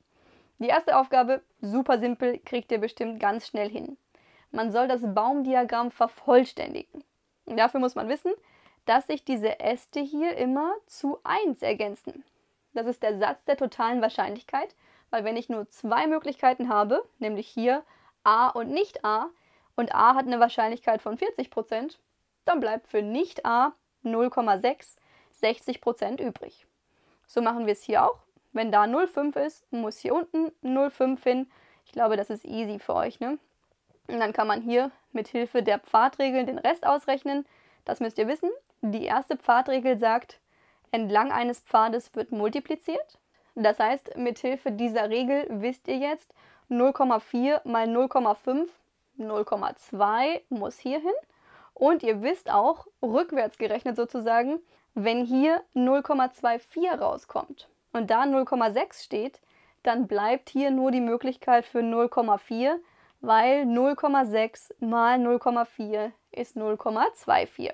A: Die erste Aufgabe, super simpel, kriegt ihr bestimmt ganz schnell hin. Man soll das Baumdiagramm vervollständigen. Dafür muss man wissen, dass sich diese Äste hier immer zu 1 ergänzen. Das ist der Satz der totalen Wahrscheinlichkeit, weil wenn ich nur zwei Möglichkeiten habe, nämlich hier A und nicht A, und A hat eine Wahrscheinlichkeit von 40%, dann bleibt für nicht A 0,6 60% übrig. So machen wir es hier auch. Wenn da 0,5 ist, muss hier unten 0,5 hin. Ich glaube, das ist easy für euch. Ne? Und dann kann man hier mit Hilfe der Pfadregeln den Rest ausrechnen. Das müsst ihr wissen. Die erste Pfadregel sagt, entlang eines Pfades wird multipliziert. Das heißt, mithilfe dieser Regel wisst ihr jetzt, 0,4 mal 0,5, 0,2 muss hier hin. Und ihr wisst auch, rückwärts gerechnet sozusagen, wenn hier 0,24 rauskommt und da 0,6 steht, dann bleibt hier nur die Möglichkeit für 0,4, weil 0,6 mal 0,4 ist 0,24.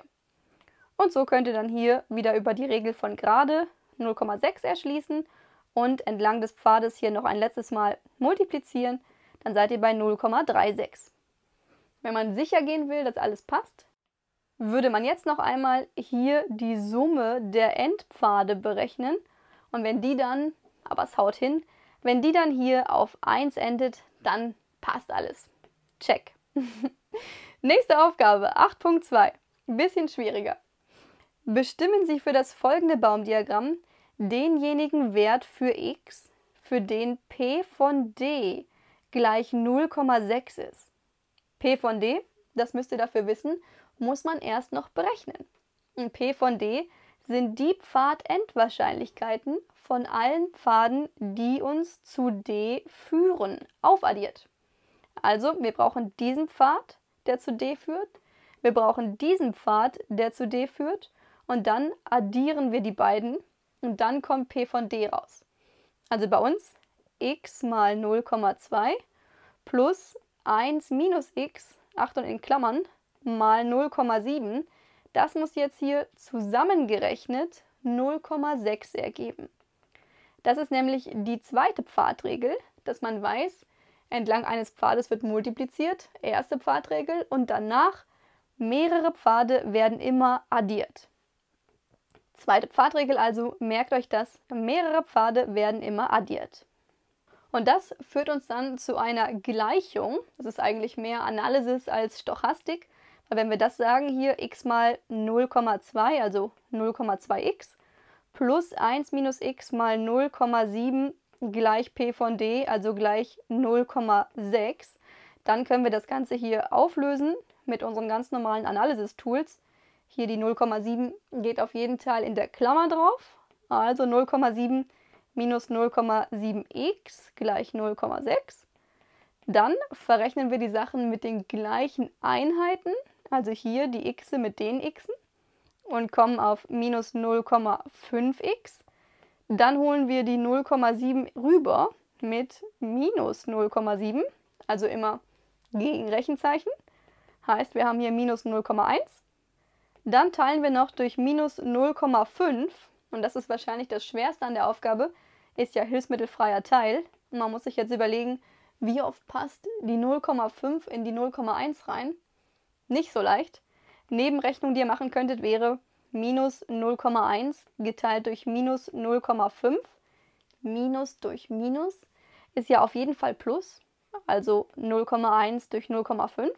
A: Und so könnt ihr dann hier wieder über die Regel von gerade 0,6 erschließen und entlang des Pfades hier noch ein letztes Mal multiplizieren, dann seid ihr bei 0,36. Wenn man sicher gehen will, dass alles passt, würde man jetzt noch einmal hier die Summe der Endpfade berechnen und wenn die dann, aber es haut hin, wenn die dann hier auf 1 endet, dann passt alles. Check. Nächste Aufgabe, 8.2. Bisschen schwieriger. Bestimmen Sie für das folgende Baumdiagramm denjenigen Wert für x, für den p von d gleich 0,6 ist. p von d, das müsst ihr dafür wissen, muss man erst noch berechnen. Und p von d sind die Pfadendwahrscheinlichkeiten von allen Pfaden, die uns zu d führen, aufaddiert. Also, wir brauchen diesen Pfad, der zu d führt, wir brauchen diesen Pfad, der zu d führt, und dann addieren wir die beiden und dann kommt P von D raus. Also bei uns x mal 0,2 plus 1 minus x, Achtung in Klammern, mal 0,7. Das muss jetzt hier zusammengerechnet 0,6 ergeben. Das ist nämlich die zweite Pfadregel, dass man weiß, entlang eines Pfades wird multipliziert, erste Pfadregel, und danach mehrere Pfade werden immer addiert. Zweite Pfadregel also, merkt euch das, mehrere Pfade werden immer addiert. Und das führt uns dann zu einer Gleichung. Das ist eigentlich mehr Analysis als Stochastik. Weil wenn wir das sagen, hier x mal 0,2, also 0,2x, plus 1 minus x mal 0,7 gleich p von d, also gleich 0,6, dann können wir das Ganze hier auflösen mit unseren ganz normalen Analysis-Tools hier die 0,7 geht auf jeden Teil in der Klammer drauf. Also 0,7 minus 0,7x gleich 0,6. Dann verrechnen wir die Sachen mit den gleichen Einheiten, also hier die x mit den xen und kommen auf minus 0,5x. Dann holen wir die 0,7 rüber mit minus 0,7, also immer gegen Rechenzeichen. Heißt, wir haben hier minus 0,1 dann teilen wir noch durch minus 0,5 und das ist wahrscheinlich das Schwerste an der Aufgabe, ist ja hilfsmittelfreier Teil. Und man muss sich jetzt überlegen, wie oft passt die 0,5 in die 0,1 rein? Nicht so leicht. Nebenrechnung, die ihr machen könntet, wäre minus 0,1 geteilt durch minus 0,5. Minus durch Minus ist ja auf jeden Fall Plus, also 0,1 durch 0,5.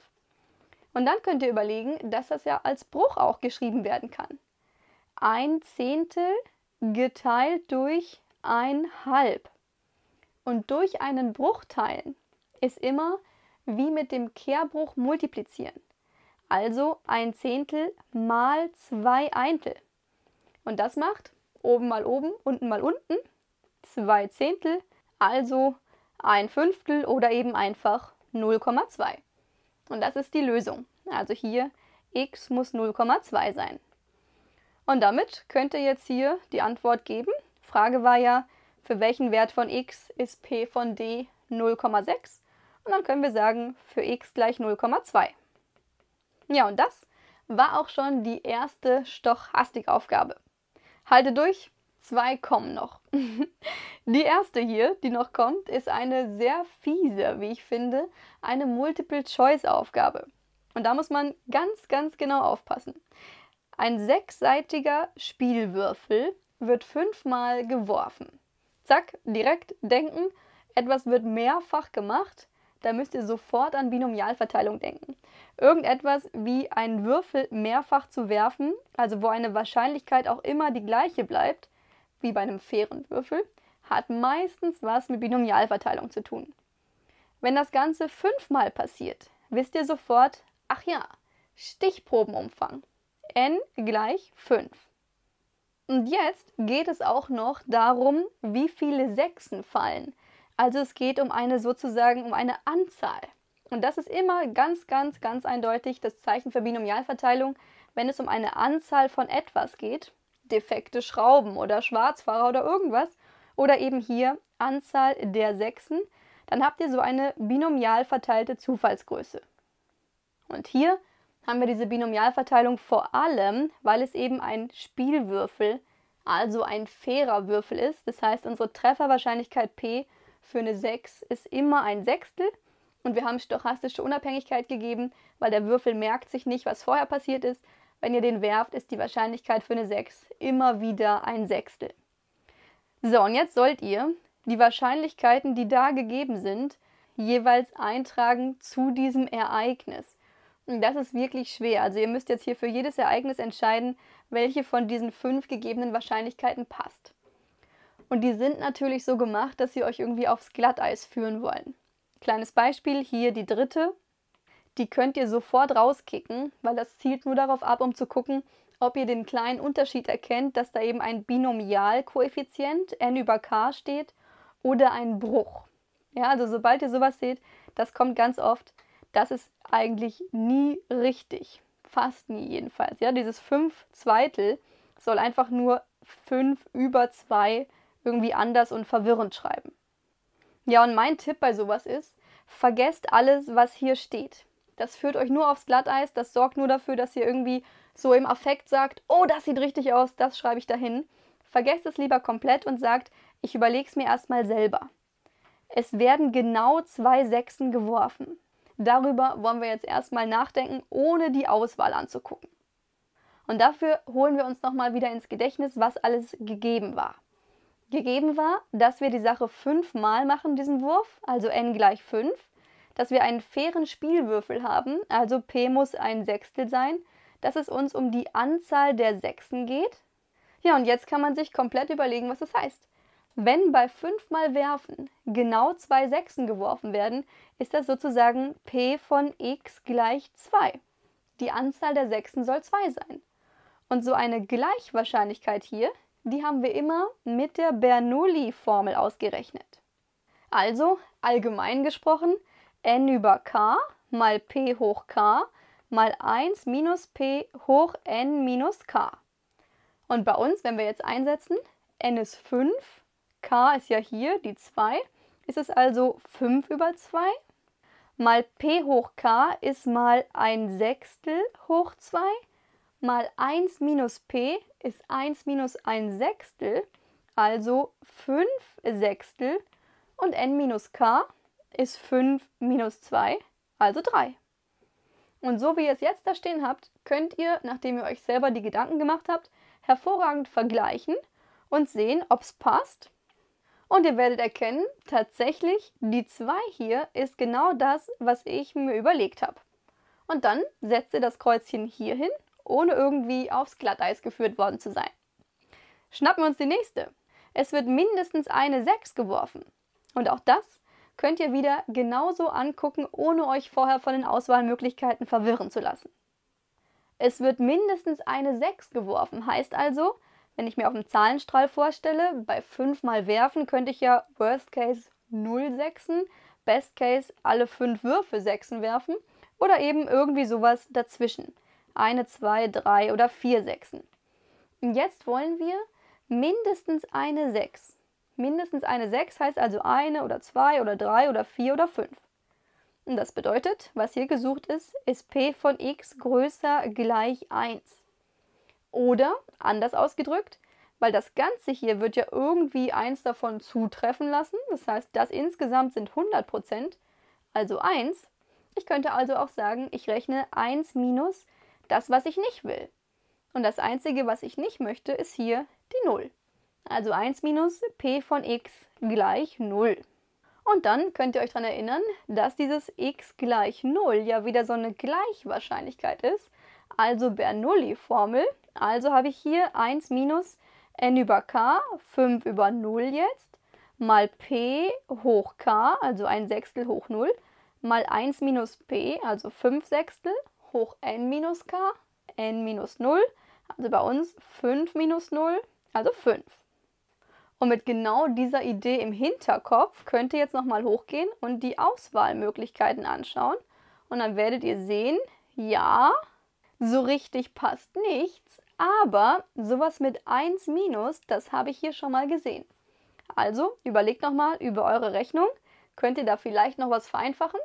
A: Und dann könnt ihr überlegen, dass das ja als Bruch auch geschrieben werden kann. Ein Zehntel geteilt durch ein Halb. Und durch einen Bruch teilen ist immer wie mit dem Kehrbruch multiplizieren. Also ein Zehntel mal zwei Eintel. Und das macht oben mal oben, unten mal unten, zwei Zehntel, also ein Fünftel oder eben einfach 0,2. Und das ist die Lösung. Also hier x muss 0,2 sein. Und damit könnt ihr jetzt hier die Antwort geben. Frage war ja, für welchen Wert von x ist p von d 0,6? Und dann können wir sagen, für x gleich 0,2. Ja, und das war auch schon die erste Stochastikaufgabe. Halte durch, Zwei kommen noch. Die erste hier, die noch kommt, ist eine sehr fiese, wie ich finde, eine Multiple-Choice-Aufgabe. Und da muss man ganz, ganz genau aufpassen. Ein sechsseitiger Spielwürfel wird fünfmal geworfen. Zack, direkt denken, etwas wird mehrfach gemacht, da müsst ihr sofort an Binomialverteilung denken. Irgendetwas wie einen Würfel mehrfach zu werfen, also wo eine Wahrscheinlichkeit auch immer die gleiche bleibt, wie bei einem fairen Würfel, hat meistens was mit Binomialverteilung zu tun. Wenn das Ganze fünfmal passiert, wisst ihr sofort, ach ja, Stichprobenumfang. n gleich 5. Und jetzt geht es auch noch darum, wie viele Sechsen fallen. Also es geht um eine sozusagen um eine Anzahl. Und das ist immer ganz, ganz, ganz eindeutig das Zeichen für Binomialverteilung, wenn es um eine Anzahl von etwas geht defekte Schrauben oder Schwarzfahrer oder irgendwas. Oder eben hier Anzahl der Sechsen. Dann habt ihr so eine binomial verteilte Zufallsgröße. Und hier haben wir diese Binomialverteilung vor allem, weil es eben ein Spielwürfel, also ein fairer Würfel ist. Das heißt, unsere Trefferwahrscheinlichkeit P für eine 6 ist immer ein Sechstel. Und wir haben stochastische Unabhängigkeit gegeben, weil der Würfel merkt sich nicht, was vorher passiert ist, wenn ihr den werft, ist die Wahrscheinlichkeit für eine 6 immer wieder ein Sechstel. So, und jetzt sollt ihr die Wahrscheinlichkeiten, die da gegeben sind, jeweils eintragen zu diesem Ereignis. Und das ist wirklich schwer. Also ihr müsst jetzt hier für jedes Ereignis entscheiden, welche von diesen fünf gegebenen Wahrscheinlichkeiten passt. Und die sind natürlich so gemacht, dass sie euch irgendwie aufs Glatteis führen wollen. Kleines Beispiel, hier die dritte die könnt ihr sofort rauskicken, weil das zielt nur darauf ab, um zu gucken, ob ihr den kleinen Unterschied erkennt, dass da eben ein Binomialkoeffizient n über k steht oder ein Bruch. Ja, also sobald ihr sowas seht, das kommt ganz oft, das ist eigentlich nie richtig. Fast nie jedenfalls. Ja, dieses 5 Zweitel soll einfach nur 5 über 2 irgendwie anders und verwirrend schreiben. Ja, und mein Tipp bei sowas ist, vergesst alles, was hier steht. Das führt euch nur aufs Glatteis, das sorgt nur dafür, dass ihr irgendwie so im Affekt sagt, oh, das sieht richtig aus, das schreibe ich dahin. Vergesst es lieber komplett und sagt, ich überlege es mir erstmal selber. Es werden genau zwei Sechsen geworfen. Darüber wollen wir jetzt erstmal nachdenken, ohne die Auswahl anzugucken. Und dafür holen wir uns nochmal wieder ins Gedächtnis, was alles gegeben war. Gegeben war, dass wir die Sache fünfmal machen, diesen Wurf, also n gleich 5 dass wir einen fairen Spielwürfel haben, also p muss ein Sechstel sein, dass es uns um die Anzahl der Sechsen geht. Ja, und jetzt kann man sich komplett überlegen, was das heißt. Wenn bei fünfmal Werfen genau zwei Sechsen geworfen werden, ist das sozusagen p von x gleich 2. Die Anzahl der Sechsen soll 2 sein. Und so eine Gleichwahrscheinlichkeit hier, die haben wir immer mit der Bernoulli-Formel ausgerechnet. Also, allgemein gesprochen, n über k mal p hoch k mal 1 minus p hoch n minus k. Und bei uns, wenn wir jetzt einsetzen, n ist 5, k ist ja hier die 2, ist es also 5 über 2 mal p hoch k ist mal ein Sechstel hoch 2 mal 1 minus p ist 1 minus ein Sechstel, also 5 Sechstel und n minus k ist ist 5 minus 2, also 3. Und so wie ihr es jetzt da stehen habt, könnt ihr, nachdem ihr euch selber die Gedanken gemacht habt, hervorragend vergleichen und sehen, ob es passt. Und ihr werdet erkennen, tatsächlich, die 2 hier ist genau das, was ich mir überlegt habe. Und dann setzt ihr das Kreuzchen hier hin, ohne irgendwie aufs Glatteis geführt worden zu sein. Schnappen wir uns die nächste. Es wird mindestens eine 6 geworfen. Und auch das könnt ihr wieder genauso angucken, ohne euch vorher von den Auswahlmöglichkeiten verwirren zu lassen. Es wird mindestens eine 6 geworfen, heißt also, wenn ich mir auf dem Zahlenstrahl vorstelle, bei 5 mal werfen könnte ich ja Worst Case 0 Sechsen, Best Case alle 5 Würfe Sechsen werfen oder eben irgendwie sowas dazwischen. Eine, zwei, drei oder vier Sechsen. jetzt wollen wir mindestens eine 6 Mindestens eine 6 heißt also eine oder zwei oder drei oder vier oder fünf. Und das bedeutet, was hier gesucht ist, ist p von x größer gleich 1. Oder anders ausgedrückt, weil das Ganze hier wird ja irgendwie 1 davon zutreffen lassen. Das heißt, das insgesamt sind 100%, also 1. Ich könnte also auch sagen, ich rechne 1 minus das, was ich nicht will. Und das Einzige, was ich nicht möchte, ist hier die 0. Also 1 minus p von x gleich 0. Und dann könnt ihr euch daran erinnern, dass dieses x gleich 0 ja wieder so eine Gleichwahrscheinlichkeit ist. Also Bernoulli-Formel. Also habe ich hier 1 minus n über k, 5 über 0 jetzt, mal p hoch k, also ein Sechstel hoch 0, mal 1 minus p, also 5 Sechstel hoch n minus k, n minus 0, also bei uns 5 minus 0, also 5. Und mit genau dieser Idee im Hinterkopf könnt ihr jetzt nochmal hochgehen und die Auswahlmöglichkeiten anschauen. Und dann werdet ihr sehen, ja, so richtig passt nichts, aber sowas mit 1 minus, das habe ich hier schon mal gesehen. Also überlegt nochmal über eure Rechnung. Könnt ihr da vielleicht noch was vereinfachen?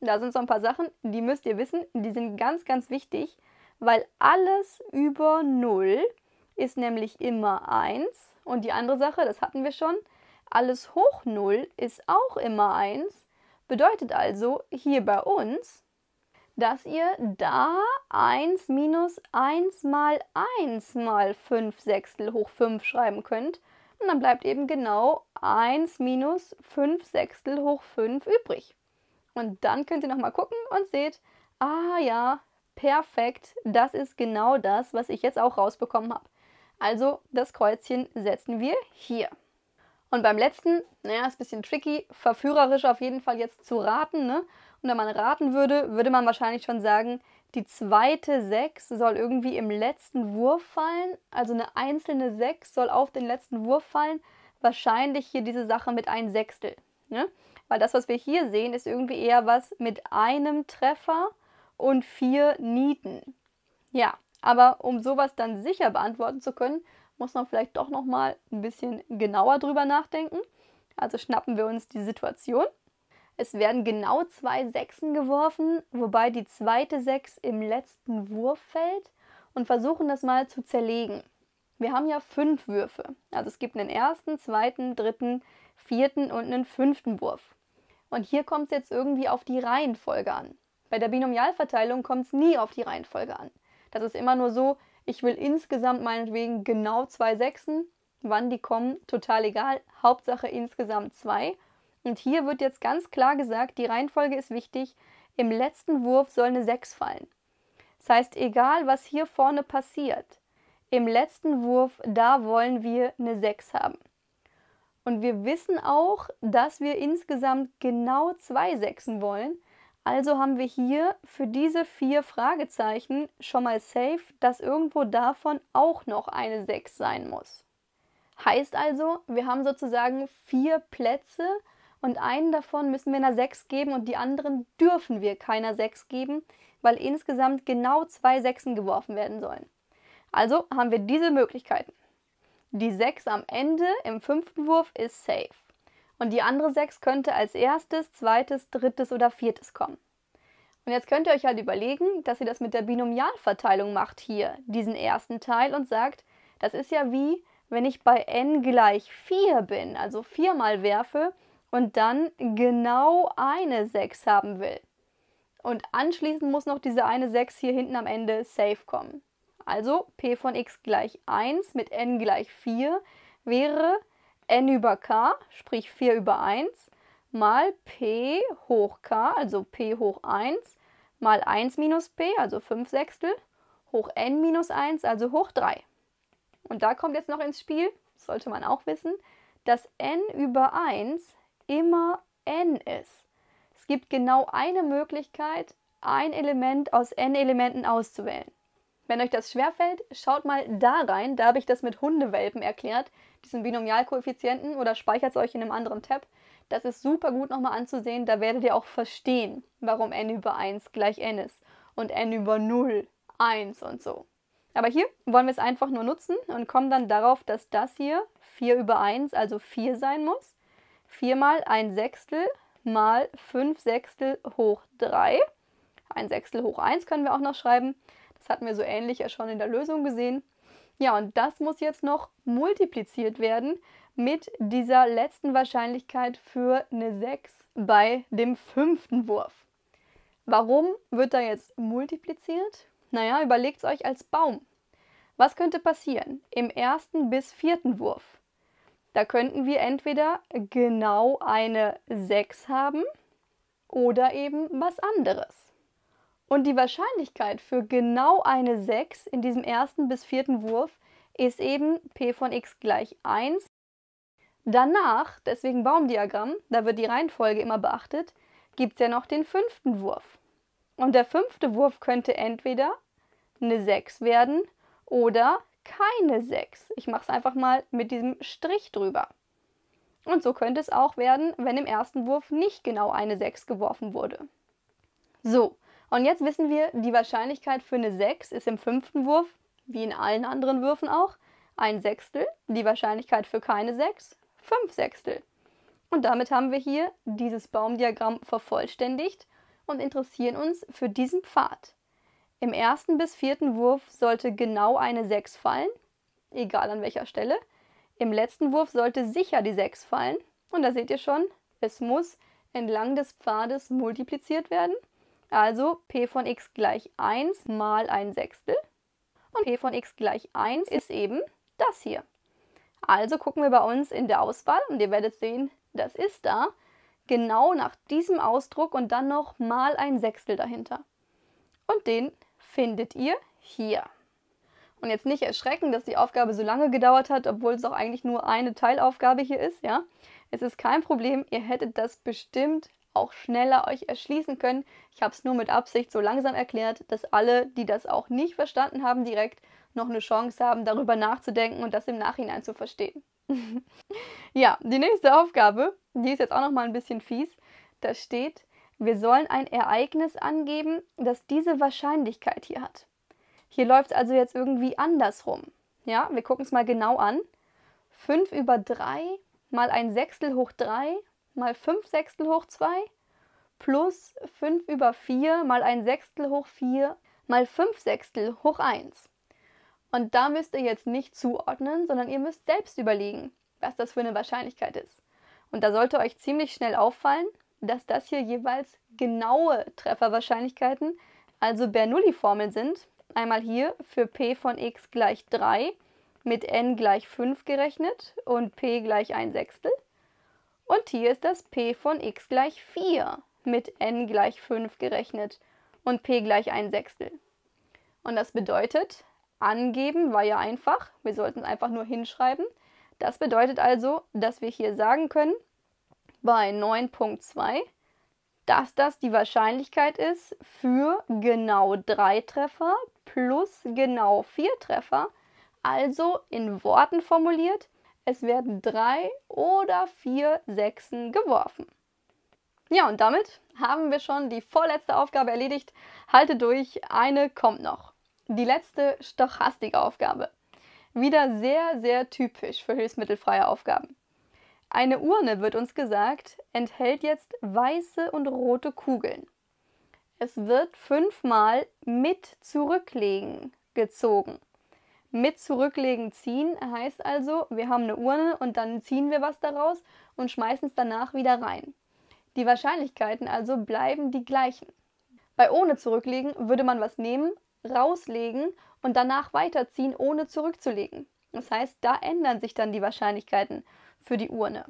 A: Da sind so ein paar Sachen, die müsst ihr wissen, die sind ganz, ganz wichtig, weil alles über 0 ist nämlich immer 1 und die andere Sache, das hatten wir schon, alles hoch 0 ist auch immer 1, bedeutet also hier bei uns, dass ihr da 1 minus 1 mal 1 mal 5 Sechstel hoch 5 schreiben könnt. Und dann bleibt eben genau 1 minus 5 Sechstel hoch 5 übrig. Und dann könnt ihr nochmal gucken und seht, ah ja, perfekt, das ist genau das, was ich jetzt auch rausbekommen habe. Also das Kreuzchen setzen wir hier. Und beim letzten, naja, ist ein bisschen tricky, verführerisch auf jeden Fall jetzt zu raten. Ne? Und wenn man raten würde, würde man wahrscheinlich schon sagen, die zweite 6 soll irgendwie im letzten Wurf fallen. Also eine einzelne 6 soll auf den letzten Wurf fallen. Wahrscheinlich hier diese Sache mit ein Sechstel. Ne? Weil das, was wir hier sehen, ist irgendwie eher was mit einem Treffer und vier Nieten. Ja, aber um sowas dann sicher beantworten zu können, muss man vielleicht doch nochmal ein bisschen genauer drüber nachdenken. Also schnappen wir uns die Situation. Es werden genau zwei Sechsen geworfen, wobei die zweite Sechs im letzten Wurf fällt und versuchen das mal zu zerlegen. Wir haben ja fünf Würfe. Also es gibt einen ersten, zweiten, dritten, vierten und einen fünften Wurf. Und hier kommt es jetzt irgendwie auf die Reihenfolge an. Bei der Binomialverteilung kommt es nie auf die Reihenfolge an. Das ist immer nur so, ich will insgesamt meinetwegen genau zwei Sechsen. Wann die kommen, total egal. Hauptsache insgesamt zwei. Und hier wird jetzt ganz klar gesagt, die Reihenfolge ist wichtig. Im letzten Wurf soll eine 6 fallen. Das heißt, egal was hier vorne passiert, im letzten Wurf, da wollen wir eine 6 haben. Und wir wissen auch, dass wir insgesamt genau zwei Sechsen wollen. Also haben wir hier für diese vier Fragezeichen schon mal safe, dass irgendwo davon auch noch eine 6 sein muss. Heißt also, wir haben sozusagen vier Plätze und einen davon müssen wir einer 6 geben und die anderen dürfen wir keiner 6 geben, weil insgesamt genau zwei Sechsen geworfen werden sollen. Also haben wir diese Möglichkeiten. Die 6 am Ende im fünften Wurf ist safe. Und die andere 6 könnte als erstes, zweites, drittes oder viertes kommen. Und jetzt könnt ihr euch halt überlegen, dass ihr das mit der Binomialverteilung macht hier, diesen ersten Teil und sagt, das ist ja wie, wenn ich bei n gleich 4 bin, also 4 mal werfe und dann genau eine 6 haben will. Und anschließend muss noch diese eine 6 hier hinten am Ende safe kommen. Also p von x gleich 1 mit n gleich 4 wäre n über k, sprich 4 über 1, mal p hoch k, also p hoch 1, mal 1 minus p, also 5 Sechstel, hoch n minus 1, also hoch 3. Und da kommt jetzt noch ins Spiel, sollte man auch wissen, dass n über 1 immer n ist. Es gibt genau eine Möglichkeit, ein Element aus n Elementen auszuwählen. Wenn euch das schwerfällt, schaut mal da rein. Da habe ich das mit Hundewelpen erklärt, diesen Binomialkoeffizienten, oder speichert es euch in einem anderen Tab. Das ist super gut nochmal anzusehen. Da werdet ihr auch verstehen, warum n über 1 gleich n ist und n über 0, 1 und so. Aber hier wollen wir es einfach nur nutzen und kommen dann darauf, dass das hier 4 über 1, also 4 sein muss. 4 mal 1 Sechstel mal 5 Sechstel hoch 3. 1 Sechstel hoch 1 können wir auch noch schreiben. Das hatten wir so ähnlich ja schon in der Lösung gesehen. Ja, und das muss jetzt noch multipliziert werden mit dieser letzten Wahrscheinlichkeit für eine 6 bei dem fünften Wurf. Warum wird da jetzt multipliziert? Naja, überlegt es euch als Baum. Was könnte passieren im ersten bis vierten Wurf? Da könnten wir entweder genau eine 6 haben oder eben was anderes. Und die Wahrscheinlichkeit für genau eine 6 in diesem ersten bis vierten Wurf ist eben p von x gleich 1. Danach, deswegen Baumdiagramm, da wird die Reihenfolge immer beachtet, gibt es ja noch den fünften Wurf. Und der fünfte Wurf könnte entweder eine 6 werden oder keine 6. Ich mache es einfach mal mit diesem Strich drüber. Und so könnte es auch werden, wenn im ersten Wurf nicht genau eine 6 geworfen wurde. So, und jetzt wissen wir, die Wahrscheinlichkeit für eine 6 ist im fünften Wurf, wie in allen anderen Würfen auch, ein Sechstel. Die Wahrscheinlichkeit für keine 6, 5 Sechstel. Und damit haben wir hier dieses Baumdiagramm vervollständigt und interessieren uns für diesen Pfad. Im ersten bis vierten Wurf sollte genau eine 6 fallen, egal an welcher Stelle. Im letzten Wurf sollte sicher die 6 fallen. Und da seht ihr schon, es muss entlang des Pfades multipliziert werden. Also p von x gleich 1 mal ein Sechstel. Und p von x gleich 1 ist eben das hier. Also gucken wir bei uns in der Auswahl und ihr werdet sehen, das ist da. Genau nach diesem Ausdruck und dann noch mal ein Sechstel dahinter. Und den findet ihr hier. Und jetzt nicht erschrecken, dass die Aufgabe so lange gedauert hat, obwohl es auch eigentlich nur eine Teilaufgabe hier ist, ja. Es ist kein Problem, ihr hättet das bestimmt auch schneller euch erschließen können. Ich habe es nur mit Absicht so langsam erklärt, dass alle, die das auch nicht verstanden haben, direkt noch eine Chance haben, darüber nachzudenken und das im Nachhinein zu verstehen. ja, die nächste Aufgabe, die ist jetzt auch noch mal ein bisschen fies. Da steht, wir sollen ein Ereignis angeben, das diese Wahrscheinlichkeit hier hat. Hier läuft es also jetzt irgendwie andersrum. Ja, wir gucken es mal genau an. 5 über 3 mal ein Sechstel hoch 3 mal 5 Sechstel hoch 2 plus 5 über 4 mal 1 Sechstel hoch 4 mal 5 Sechstel hoch 1. Und da müsst ihr jetzt nicht zuordnen, sondern ihr müsst selbst überlegen, was das für eine Wahrscheinlichkeit ist. Und da sollte euch ziemlich schnell auffallen, dass das hier jeweils genaue Trefferwahrscheinlichkeiten, also Bernoulli-Formeln sind. Einmal hier für p von x gleich 3 mit n gleich 5 gerechnet und p gleich 1 Sechstel. Und hier ist das p von x gleich 4 mit n gleich 5 gerechnet und p gleich 1 Sechstel. Und das bedeutet, angeben war ja einfach, wir sollten es einfach nur hinschreiben. Das bedeutet also, dass wir hier sagen können, bei 9.2, dass das die Wahrscheinlichkeit ist für genau 3 Treffer plus genau 4 Treffer, also in Worten formuliert es werden drei oder vier Sechsen geworfen. Ja, und damit haben wir schon die vorletzte Aufgabe erledigt. Halte durch, eine kommt noch. Die letzte Stochastikaufgabe. Wieder sehr, sehr typisch für hilfsmittelfreie Aufgaben. Eine Urne, wird uns gesagt, enthält jetzt weiße und rote Kugeln. Es wird fünfmal mit zurücklegen gezogen. Mit zurücklegen ziehen heißt also, wir haben eine Urne und dann ziehen wir was daraus und schmeißen es danach wieder rein. Die Wahrscheinlichkeiten also bleiben die gleichen. Bei ohne zurücklegen würde man was nehmen, rauslegen und danach weiterziehen, ohne zurückzulegen. Das heißt, da ändern sich dann die Wahrscheinlichkeiten für die Urne.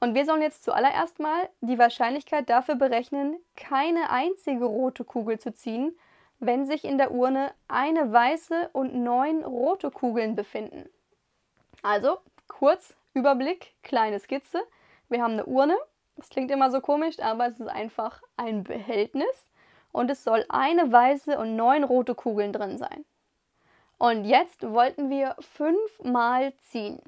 A: Und wir sollen jetzt zuallererst mal die Wahrscheinlichkeit dafür berechnen, keine einzige rote Kugel zu ziehen, wenn sich in der Urne eine weiße und neun rote Kugeln befinden. Also, kurz Überblick, kleine Skizze. Wir haben eine Urne. Das klingt immer so komisch, aber es ist einfach ein Behältnis. Und es soll eine weiße und neun rote Kugeln drin sein. Und jetzt wollten wir fünfmal ziehen.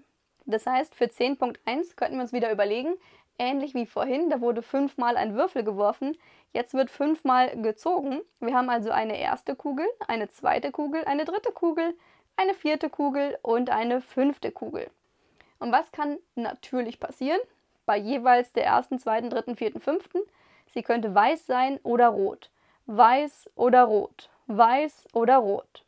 A: Das heißt, für 10.1 könnten wir uns wieder überlegen, ähnlich wie vorhin, da wurde fünfmal ein Würfel geworfen. Jetzt wird fünfmal gezogen. Wir haben also eine erste Kugel, eine zweite Kugel, eine dritte Kugel, eine vierte Kugel und eine fünfte Kugel. Und was kann natürlich passieren? Bei jeweils der ersten, zweiten, dritten, vierten, fünften. Sie könnte weiß sein oder rot. Weiß oder rot. Weiß oder rot.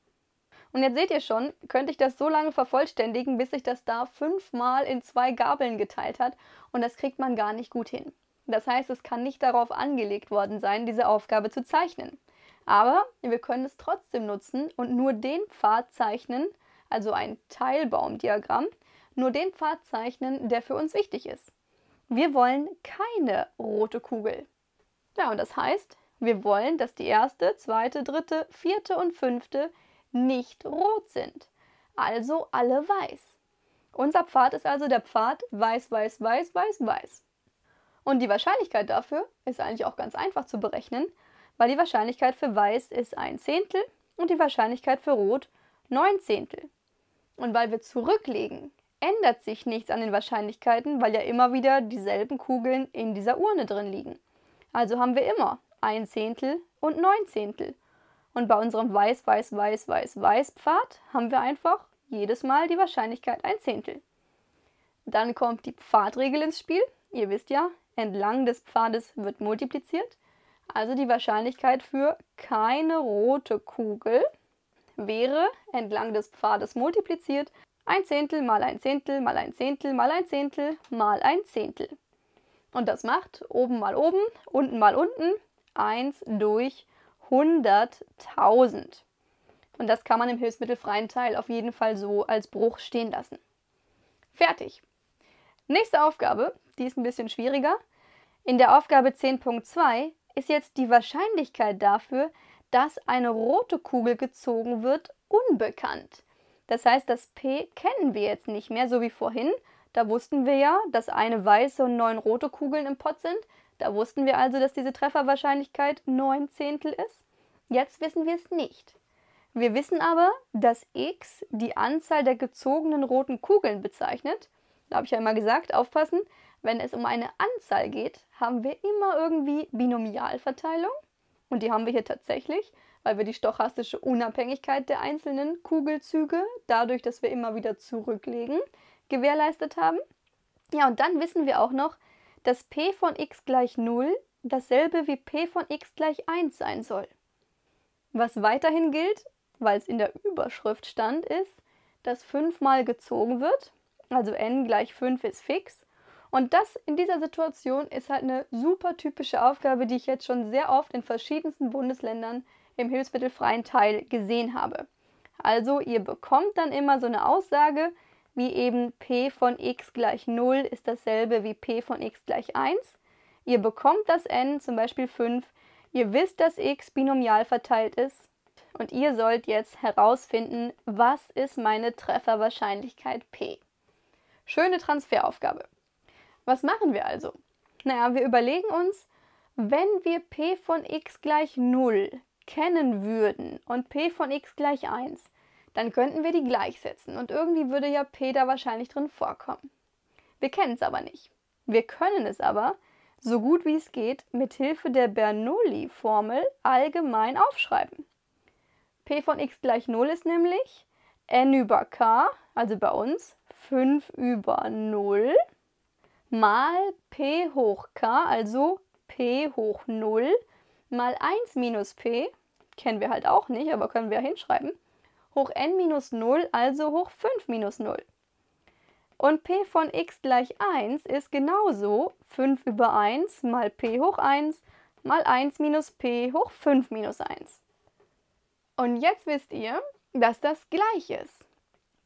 A: Und jetzt seht ihr schon, könnte ich das so lange vervollständigen, bis sich das da fünfmal in zwei Gabeln geteilt hat. Und das kriegt man gar nicht gut hin. Das heißt, es kann nicht darauf angelegt worden sein, diese Aufgabe zu zeichnen. Aber wir können es trotzdem nutzen und nur den Pfad zeichnen, also ein Teilbaumdiagramm, nur den Pfad zeichnen, der für uns wichtig ist. Wir wollen keine rote Kugel. Ja, und das heißt, wir wollen, dass die erste, zweite, dritte, vierte und fünfte nicht rot sind. Also alle weiß. Unser Pfad ist also der Pfad weiß, weiß, weiß, weiß, weiß. Und die Wahrscheinlichkeit dafür ist eigentlich auch ganz einfach zu berechnen, weil die Wahrscheinlichkeit für weiß ist ein Zehntel und die Wahrscheinlichkeit für rot neun Zehntel. Und weil wir zurücklegen, ändert sich nichts an den Wahrscheinlichkeiten, weil ja immer wieder dieselben Kugeln in dieser Urne drin liegen. Also haben wir immer ein Zehntel und neun Zehntel. Und bei unserem Weiß, Weiß, Weiß, Weiß, Weiß Pfad haben wir einfach jedes Mal die Wahrscheinlichkeit ein Zehntel. Dann kommt die Pfadregel ins Spiel. Ihr wisst ja, entlang des Pfades wird multipliziert. Also die Wahrscheinlichkeit für keine rote Kugel wäre entlang des Pfades multipliziert ein Zehntel mal ein Zehntel mal ein Zehntel mal ein Zehntel mal ein Zehntel. Und das macht oben mal oben, unten mal unten 1 durch 100.000. Und das kann man im hilfsmittelfreien Teil auf jeden Fall so als Bruch stehen lassen. Fertig. Nächste Aufgabe, die ist ein bisschen schwieriger. In der Aufgabe 10.2 ist jetzt die Wahrscheinlichkeit dafür, dass eine rote Kugel gezogen wird, unbekannt. Das heißt, das P kennen wir jetzt nicht mehr, so wie vorhin. Da wussten wir ja, dass eine weiße und neun rote Kugeln im Pott sind. Da wussten wir also, dass diese Trefferwahrscheinlichkeit 9 Zehntel ist. Jetzt wissen wir es nicht. Wir wissen aber, dass x die Anzahl der gezogenen roten Kugeln bezeichnet. Da habe ich ja immer gesagt, aufpassen, wenn es um eine Anzahl geht, haben wir immer irgendwie Binomialverteilung. Und die haben wir hier tatsächlich, weil wir die stochastische Unabhängigkeit der einzelnen Kugelzüge, dadurch, dass wir immer wieder zurücklegen, gewährleistet haben. Ja, und dann wissen wir auch noch, dass p von x gleich 0 dasselbe wie p von x gleich 1 sein soll. Was weiterhin gilt, weil es in der Überschrift stand, ist, dass 5 mal gezogen wird, also n gleich 5 ist fix. Und das in dieser Situation ist halt eine super typische Aufgabe, die ich jetzt schon sehr oft in verschiedensten Bundesländern im hilfsmittelfreien Teil gesehen habe. Also ihr bekommt dann immer so eine Aussage, wie eben p von x gleich 0 ist dasselbe wie p von x gleich 1. Ihr bekommt das n, zum Beispiel 5. Ihr wisst, dass x binomial verteilt ist. Und ihr sollt jetzt herausfinden, was ist meine Trefferwahrscheinlichkeit p. Schöne Transferaufgabe. Was machen wir also? Naja, wir überlegen uns, wenn wir p von x gleich 0 kennen würden und p von x gleich 1, dann könnten wir die gleichsetzen und irgendwie würde ja P da wahrscheinlich drin vorkommen. Wir kennen es aber nicht. Wir können es aber, so gut wie es geht, mit Hilfe der Bernoulli-Formel allgemein aufschreiben. P von x gleich 0 ist nämlich n über k, also bei uns 5 über 0, mal p hoch k, also p hoch 0, mal 1 minus p, kennen wir halt auch nicht, aber können wir hinschreiben, hoch n minus 0, also hoch 5 minus 0. Und p von x gleich 1 ist genauso 5 über 1 mal p hoch 1 mal 1 minus p hoch 5 minus 1. Und jetzt wisst ihr, dass das gleich ist.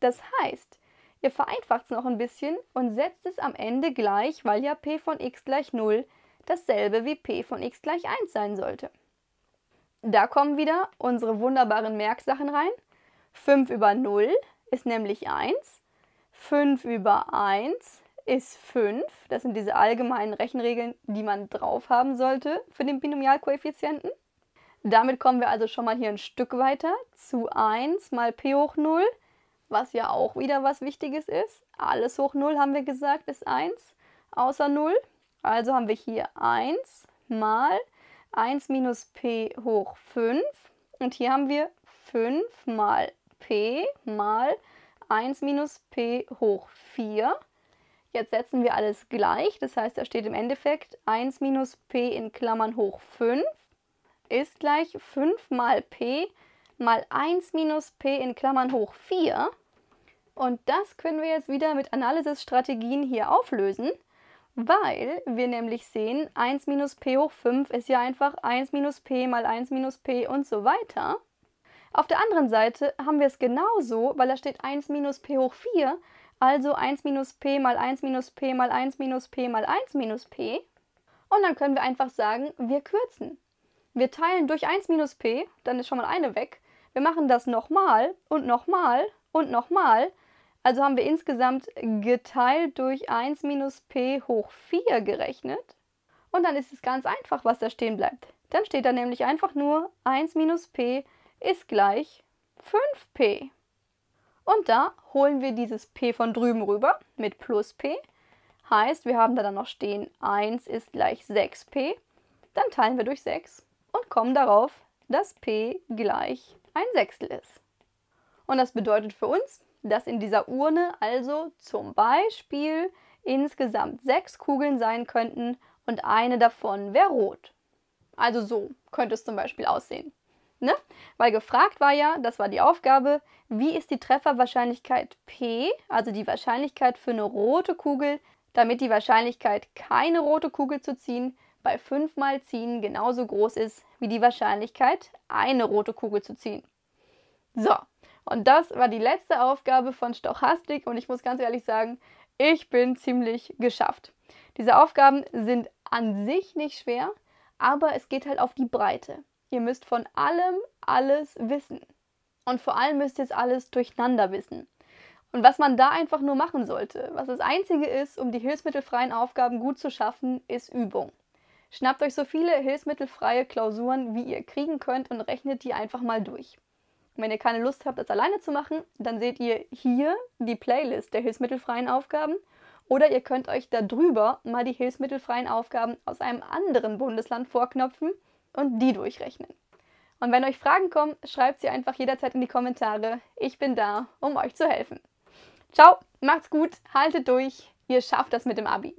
A: Das heißt, ihr vereinfacht es noch ein bisschen und setzt es am Ende gleich, weil ja p von x gleich 0 dasselbe wie p von x gleich 1 sein sollte. Da kommen wieder unsere wunderbaren Merksachen rein. 5 über 0 ist nämlich 1. 5 über 1 ist 5. Das sind diese allgemeinen Rechenregeln, die man drauf haben sollte für den Binomialkoeffizienten. Damit kommen wir also schon mal hier ein Stück weiter zu 1 mal p hoch 0, was ja auch wieder was Wichtiges ist. Alles hoch 0 haben wir gesagt, ist 1, außer 0. Also haben wir hier 1 mal 1 minus p hoch 5. Und hier haben wir 5 mal 1 p mal 1 minus p hoch 4. Jetzt setzen wir alles gleich, das heißt, da steht im Endeffekt 1 minus p in Klammern hoch 5 ist gleich 5 mal p mal 1 minus p in Klammern hoch 4. Und das können wir jetzt wieder mit Analysisstrategien hier auflösen, weil wir nämlich sehen, 1 minus p hoch 5 ist ja einfach 1 minus p mal 1 minus p und so weiter. Auf der anderen Seite haben wir es genauso, weil da steht 1 minus p hoch 4, also 1 minus p mal 1 minus p mal 1 minus p mal 1 minus p. Und dann können wir einfach sagen, wir kürzen. Wir teilen durch 1 minus p, dann ist schon mal eine weg. Wir machen das nochmal und nochmal und nochmal. Also haben wir insgesamt geteilt durch 1 minus p hoch 4 gerechnet. Und dann ist es ganz einfach, was da stehen bleibt. Dann steht da nämlich einfach nur 1 minus p hoch 4 ist gleich 5p. Und da holen wir dieses p von drüben rüber mit plus p. Heißt, wir haben da dann noch stehen 1 ist gleich 6p. Dann teilen wir durch 6 und kommen darauf, dass p gleich ein Sechstel ist. Und das bedeutet für uns, dass in dieser Urne also zum Beispiel insgesamt sechs Kugeln sein könnten und eine davon wäre rot. Also so könnte es zum Beispiel aussehen ne? Weil gefragt war ja, das war die Aufgabe, wie ist die Trefferwahrscheinlichkeit P, also die Wahrscheinlichkeit für eine rote Kugel, damit die Wahrscheinlichkeit, keine rote Kugel zu ziehen, bei 5 mal ziehen genauso groß ist wie die Wahrscheinlichkeit, eine rote Kugel zu ziehen. So, und das war die letzte Aufgabe von Stochastik und ich muss ganz ehrlich sagen, ich bin ziemlich geschafft. Diese Aufgaben sind an sich nicht schwer, aber es geht halt auf die Breite. Ihr müsst von allem alles wissen. Und vor allem müsst ihr es alles durcheinander wissen. Und was man da einfach nur machen sollte, was das Einzige ist, um die hilfsmittelfreien Aufgaben gut zu schaffen, ist Übung. Schnappt euch so viele hilfsmittelfreie Klausuren, wie ihr kriegen könnt und rechnet die einfach mal durch. Und wenn ihr keine Lust habt, das alleine zu machen, dann seht ihr hier die Playlist der hilfsmittelfreien Aufgaben oder ihr könnt euch darüber mal die hilfsmittelfreien Aufgaben aus einem anderen Bundesland vorknöpfen und die durchrechnen. Und wenn euch Fragen kommen, schreibt sie einfach jederzeit in die Kommentare. Ich bin da, um euch zu helfen. Ciao, macht's gut, haltet durch, ihr schafft das mit dem Abi.